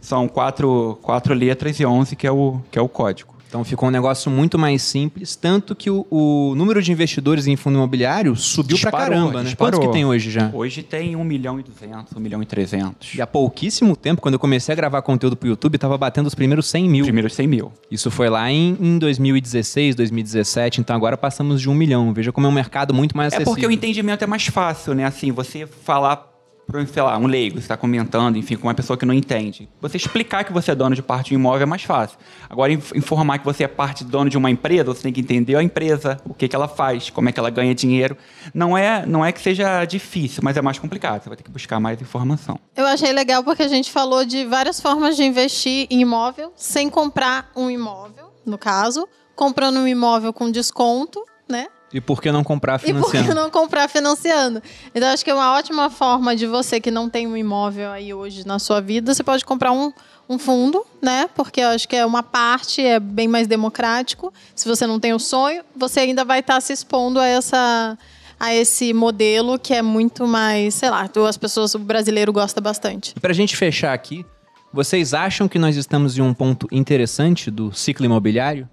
são quatro, quatro letras e 11 que é o, que é o código. Então ficou um negócio muito mais simples, tanto que o, o número de investidores em fundo imobiliário subiu para caramba, né? Disparou. Quantos que tem hoje já? Hoje tem 1 milhão e 200, 1 milhão e 300. E há pouquíssimo tempo, quando eu comecei a gravar conteúdo para o YouTube, estava batendo os primeiros 100 mil. Primeiros 100 mil. Isso foi lá em, em 2016, 2017, então agora passamos de 1 milhão. Veja como é um mercado muito mais acessível. É porque o entendimento é mais fácil, né? Assim, você falar para, sei lá, um leigo, você está comentando, enfim, com uma pessoa que não entende. Você explicar que você é dono de parte de imóvel é mais fácil. Agora, informar que você é parte dono de uma empresa, você tem que entender a empresa, o que, que ela faz, como é que ela ganha dinheiro. Não é, não é que seja difícil, mas é mais complicado. Você vai ter que buscar mais informação. Eu achei legal porque a gente falou de várias formas de investir em imóvel sem comprar um imóvel, no caso, comprando um imóvel com desconto, né? E por que não comprar financiando? E por que não comprar financiando? Então, acho que é uma ótima forma de você que não tem um imóvel aí hoje na sua vida, você pode comprar um, um fundo, né? Porque eu acho que é uma parte, é bem mais democrático. Se você não tem o um sonho, você ainda vai estar se expondo a essa a esse modelo que é muito mais, sei lá, as pessoas, o brasileiro gosta bastante. Para a gente fechar aqui, vocês acham que nós estamos em um ponto interessante do ciclo imobiliário?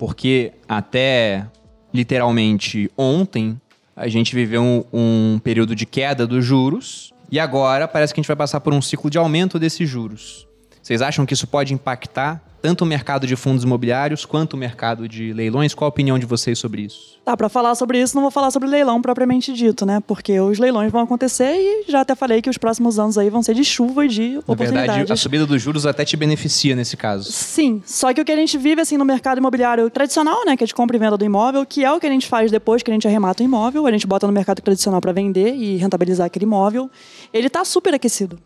Porque até literalmente ontem, a gente viveu um, um, período de queda dos juros e agora parece que a gente vai passar por um ciclo de aumento desses juros. Vocês acham que isso pode impactar tanto o mercado de fundos imobiliários quanto o mercado de leilões? Qual a opinião de vocês sobre isso? Tá, para falar sobre isso, não vou falar sobre leilão propriamente dito, né? Porque os leilões vão acontecer e já até falei que os próximos anos aí vão ser de chuva e de oportunidades. Na verdade, a subida dos juros até te beneficia nesse caso. Sim, só que o que a gente vive assim no mercado imobiliário tradicional, né, que é de compra e venda do imóvel, que é o que a gente faz depois que a gente arremata o imóvel, a gente bota no mercado tradicional para vender e rentabilizar aquele imóvel, ele tá super aquecido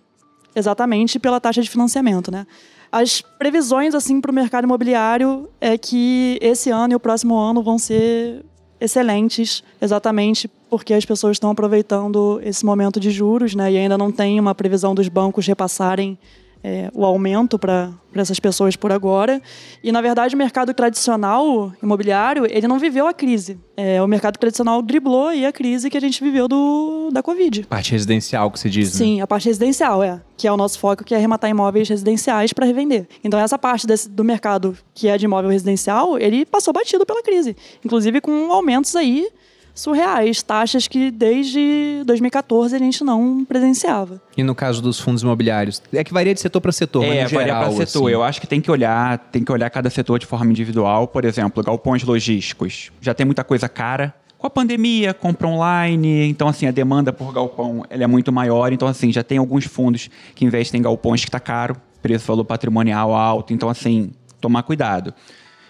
exatamente pela taxa de financiamento, né? As previsões assim para o mercado imobiliário é que esse ano e o próximo ano vão ser excelentes, exatamente porque as pessoas estão aproveitando esse momento de juros, né? E ainda não tem uma previsão dos bancos repassarem é, o aumento para essas pessoas por agora. E, na verdade, o mercado tradicional imobiliário, ele não viveu a crise. É, o mercado tradicional driblou aí a crise que a gente viveu do, da Covid. Parte residencial que você diz, né? Sim, né? a parte residencial, é. Que é o nosso foco, que é arrematar imóveis residenciais para revender. Então, essa parte desse, do mercado que é de imóvel residencial, ele passou batido pela crise. Inclusive com aumentos aí surreais, taxas que desde 2014 a gente não presenciava. E no caso dos fundos imobiliários, é que varia de setor para setor, é, mas no varia para setor. Assim. Eu acho que tem que olhar, tem que olhar cada setor de forma individual. Por exemplo, galpões logísticos, já tem muita coisa cara com a pandemia, compra online, então assim, a demanda por galpão ela é muito maior, então assim, já tem alguns fundos que investem em galpões que está caro, preço valor patrimonial alto, então assim, tomar cuidado.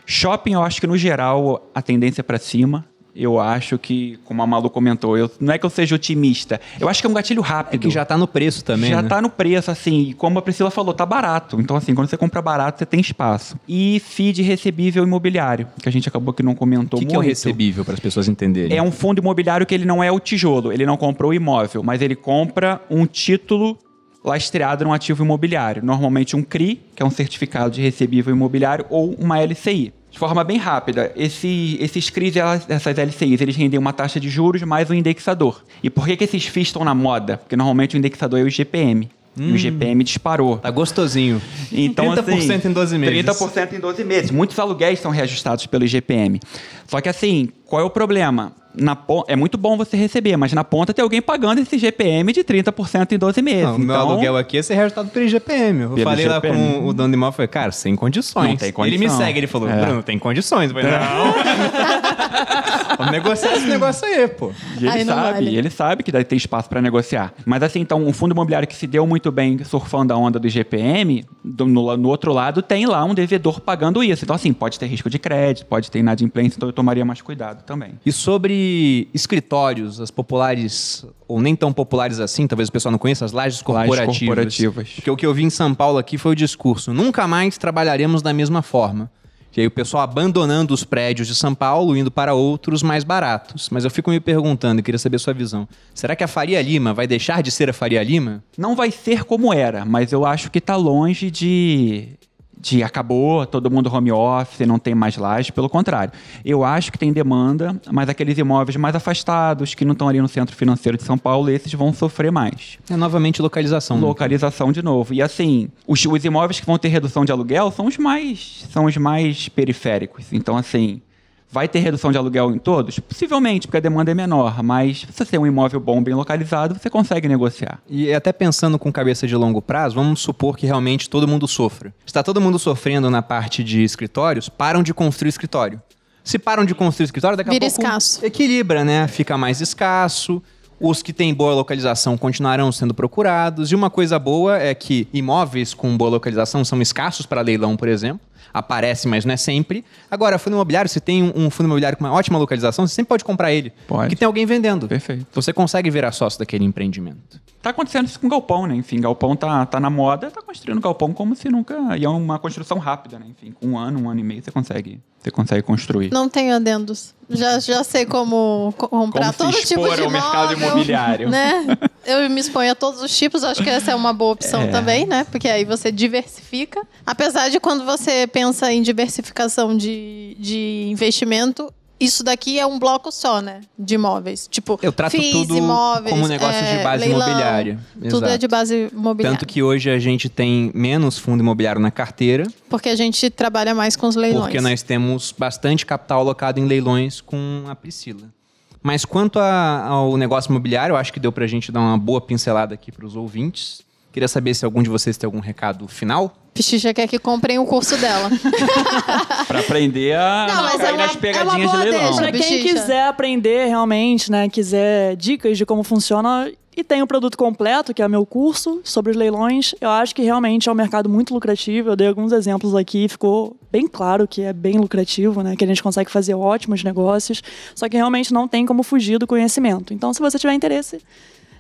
Shopping, eu acho que no geral a tendência é para cima, eu acho que, como a Malu comentou, eu, não é que eu seja otimista. Eu acho que é um gatilho rápido. É que já está no preço também. Já está né? no preço, assim. E como a Priscila falou, tá barato. Então, assim, quando você compra barato, você tem espaço. E feed recebível imobiliário, que a gente acabou que não comentou que muito. O que é um recebível, para as pessoas entenderem? É um fundo imobiliário que ele não é o tijolo, ele não comprou o imóvel, mas ele compra um título lastreado num ativo imobiliário, normalmente um CRI, que é um certificado de recebível imobiliário, ou uma LCI de forma bem rápida, esse, esses CRIs, essas LCIs, eles rendem uma taxa de juros mais um indexador. E por que, que esses FIIs estão na moda? Porque normalmente o indexador é o GPM. Hum, e o GPM hum. disparou. Tá gostosinho. Então, 30% assim, em 12 meses. 30% em 12 meses. Muitos aluguéis são reajustados pelo IGPM. Só que assim, qual é o problema? na é muito bom você receber, mas na ponta tem alguém pagando esse GPM de 30% em 12 meses. Não, então, meu aluguel aqui é ser reajustado pelo GPM. Eu pelo falei GPM. lá com o dono de imóvel, falei, cara, sem condições. Não tem condição. Ele me segue, ele falou, é. Bruno, tem condições. Eu falei, não. Vamos negociar esse negócio aí, pô. E ele sabe, vale. ele sabe que daí tem espaço para negociar. Mas assim, então, um fundo imobiliário que se deu muito bem surfando a onda do GPM, do, no, no, outro lado tem lá um devedor pagando isso. Então, assim, pode ter risco de crédito, pode ter inadimplência, então eu tomaria mais cuidado também. E sobre escritórios, as populares, ou nem tão populares assim, talvez o pessoal não conheça, as lajes corporativas. Lajes corporativas. Porque o que eu vi em São Paulo aqui foi o discurso: nunca mais trabalharemos da mesma forma. E aí o pessoal abandonando os prédios de São Paulo, indo para outros mais baratos. Mas eu fico me perguntando, queria saber sua visão. Será que a Faria Lima vai deixar de ser a Faria Lima? Não vai ser como era, mas eu acho que está longe de de acabou, todo mundo home office, não tem mais laje, pelo contrário. Eu acho que tem demanda, mas aqueles imóveis mais afastados, que não estão ali no centro financeiro de São Paulo, esses vão sofrer mais. É novamente localização. Né? Localização né? de novo. E assim, os, os imóveis que vão ter redução de aluguel são os mais, são os mais periféricos. Então assim, Vai ter redução de aluguel em todos? Possivelmente, porque a demanda é menor, mas se você tem um imóvel bom, bem localizado, você consegue negociar. E até pensando com cabeça de longo prazo, vamos supor que realmente todo mundo sofra. Está todo mundo sofrendo na parte de escritórios, param de construir escritório. Se param de construir escritório, daqui Vira a pouco escasso. equilibra, né? Fica mais escasso. Os que têm boa localização continuarão sendo procurados. E uma coisa boa é que imóveis com boa localização são escassos para leilão, por exemplo aparece, mas não é sempre. Agora, fundo imobiliário, se tem um, fundo imobiliário com uma ótima localização, você sempre pode comprar ele. Pode. Porque tem alguém vendendo. Perfeito. Você consegue virar sócio daquele empreendimento. Tá acontecendo isso com galpão, né? Enfim, galpão tá, tá na moda, tá construindo galpão como se nunca. E é uma construção rápida, né? Enfim, com um ano, um ano e meio, você consegue. Você consegue construir. Não tenho adendos. Já, já sei como comprar como todo se tipo de imóvel, mercado imobiliário. Né? Eu me exponho a todos os tipos, acho que essa é uma boa opção é. também, né? Porque aí você diversifica. Apesar de quando você pensa em diversificação de, de investimento, isso daqui é um bloco só, né? De imóveis. Tipo, eu trato FIIs, tudo imóveis, como negócio é, de base leilão, imobiliária. Exato. Tudo é de base imobiliária. Tanto que hoje a gente tem menos fundo imobiliário na carteira. Porque a gente trabalha mais com os leilões. Porque nós temos bastante capital alocado em leilões com a Priscila. Mas quanto a, ao negócio imobiliário, eu acho que deu para a gente dar uma boa pincelada aqui para os ouvintes. Queria saber se algum de vocês tem algum recado final Pichicha quer que comprem o curso dela. pra aprender a não, mas é, é uma, as pegadinhas é de leilão. Deixa, pra quem Pichicha. quiser aprender realmente, né? Quiser dicas de como funciona. E tem o produto completo, que é meu curso sobre os leilões. Eu acho que realmente é um mercado muito lucrativo. Eu dei alguns exemplos aqui, ficou bem claro que é bem lucrativo, né? Que a gente consegue fazer ótimos negócios. Só que realmente não tem como fugir do conhecimento. Então, se você tiver interesse,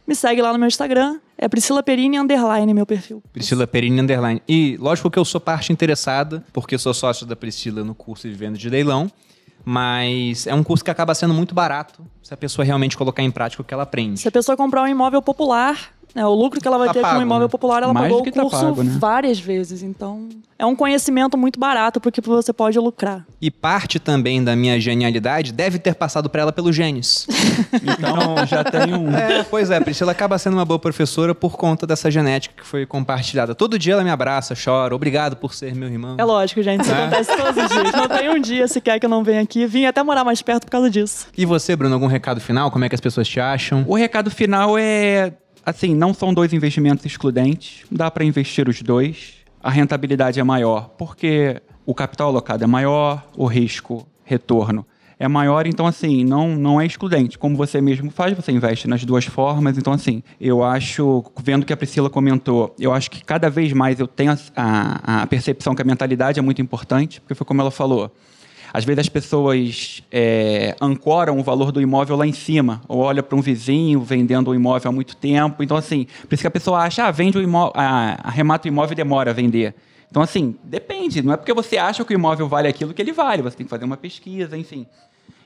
me segue lá no meu Instagram. É Priscila Perini Underline, meu perfil. Priscila Perini Underline. E lógico que eu sou parte interessada, porque sou sócio da Priscila no curso de venda de leilão. Mas é um curso que acaba sendo muito barato se a pessoa realmente colocar em prática o que ela aprende. Se a pessoa comprar um imóvel popular, é, o lucro que ela vai tá ter pago, com o imóvel né? popular, ela Mais pagou o tá curso tá pago, né? várias vezes. Então, é um conhecimento muito barato porque você pode lucrar. E parte também da minha genialidade deve ter passado para ela pelo genes. então, já tem um. É, pois é, Priscila acaba sendo uma boa professora por conta dessa genética que foi compartilhada. Todo dia ela me abraça, chora, obrigado por ser meu irmão. É lógico, gente, isso é? acontece todos os dias. Não tem um dia sequer que eu não venho aqui. Vim até morar mais perto por causa disso. E você, Bruno, algum recado final? Como é que as pessoas te acham? O recado final é Assim, não são dois investimentos excludentes, dá para investir os dois. A rentabilidade é maior porque o capital alocado é maior, o risco retorno é maior, então assim, não, não é excludente. Como você mesmo faz, você investe nas duas formas. Então, assim, eu acho, vendo o que a Priscila comentou, eu acho que cada vez mais eu tenho a, a, a percepção que a mentalidade é muito importante, porque foi como ela falou. Às vezes as pessoas é, ancoram o valor do imóvel lá em cima, ou olha para um vizinho vendendo o um imóvel há muito tempo. Então, assim, por isso que a pessoa acha, ah, vende o imóvel, ah, arremata o imóvel e demora a vender. Então, assim, depende. Não é porque você acha que o imóvel vale aquilo que ele vale. Você tem que fazer uma pesquisa, enfim.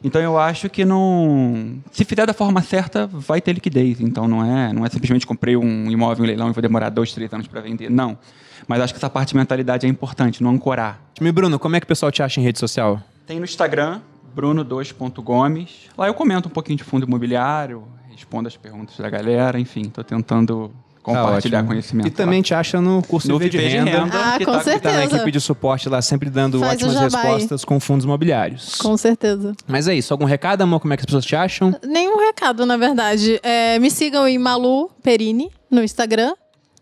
Então, eu acho que não. Se fizer da forma certa, vai ter liquidez. Então, não é, não é simplesmente comprei um imóvel em um leilão e vou demorar dois, três anos para vender. Não. Mas acho que essa parte de mentalidade é importante, não ancorar. Me Bruno, como é que o pessoal te acha em rede social? Tem no Instagram, bruno2.gomes. Lá eu comento um pouquinho de fundo imobiliário, respondo as perguntas da galera, enfim, tô tentando tá compartilhar conhecimento. E lá. também te acha no curso no de, de renda, renda ah, que com tá, certeza. Que tá na equipe de suporte lá, sempre dando Faz ótimas respostas com fundos imobiliários. Com certeza. Mas é isso. Algum recado, amor? Como é que as pessoas te acham? Nenhum recado, na verdade. É, me sigam em Malu Perini no Instagram.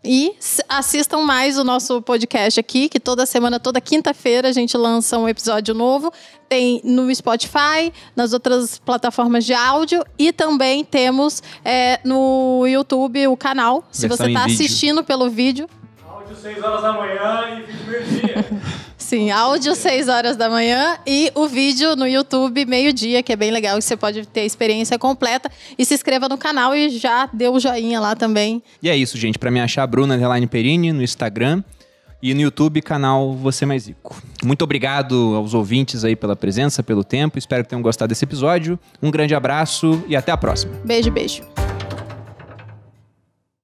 E assistam mais o nosso podcast aqui, que toda semana, toda quinta-feira, a gente lança um episódio novo. Tem no Spotify, nas outras plataformas de áudio e também temos é, no YouTube o canal. Se Versão você está assistindo pelo vídeo. Áudio 6 horas da manhã e vídeo meio-dia. Sim, áudio 6 horas da manhã e o vídeo no YouTube meio-dia, que é bem legal, que você pode ter a experiência completa. E se inscreva no canal e já dê o um joinha lá também. E é isso, gente. Para me achar, Bruna Underline Perini no Instagram e no YouTube, canal Você Mais Rico. Muito obrigado aos ouvintes aí pela presença, pelo tempo. Espero que tenham gostado desse episódio. Um grande abraço e até a próxima. Beijo, beijo.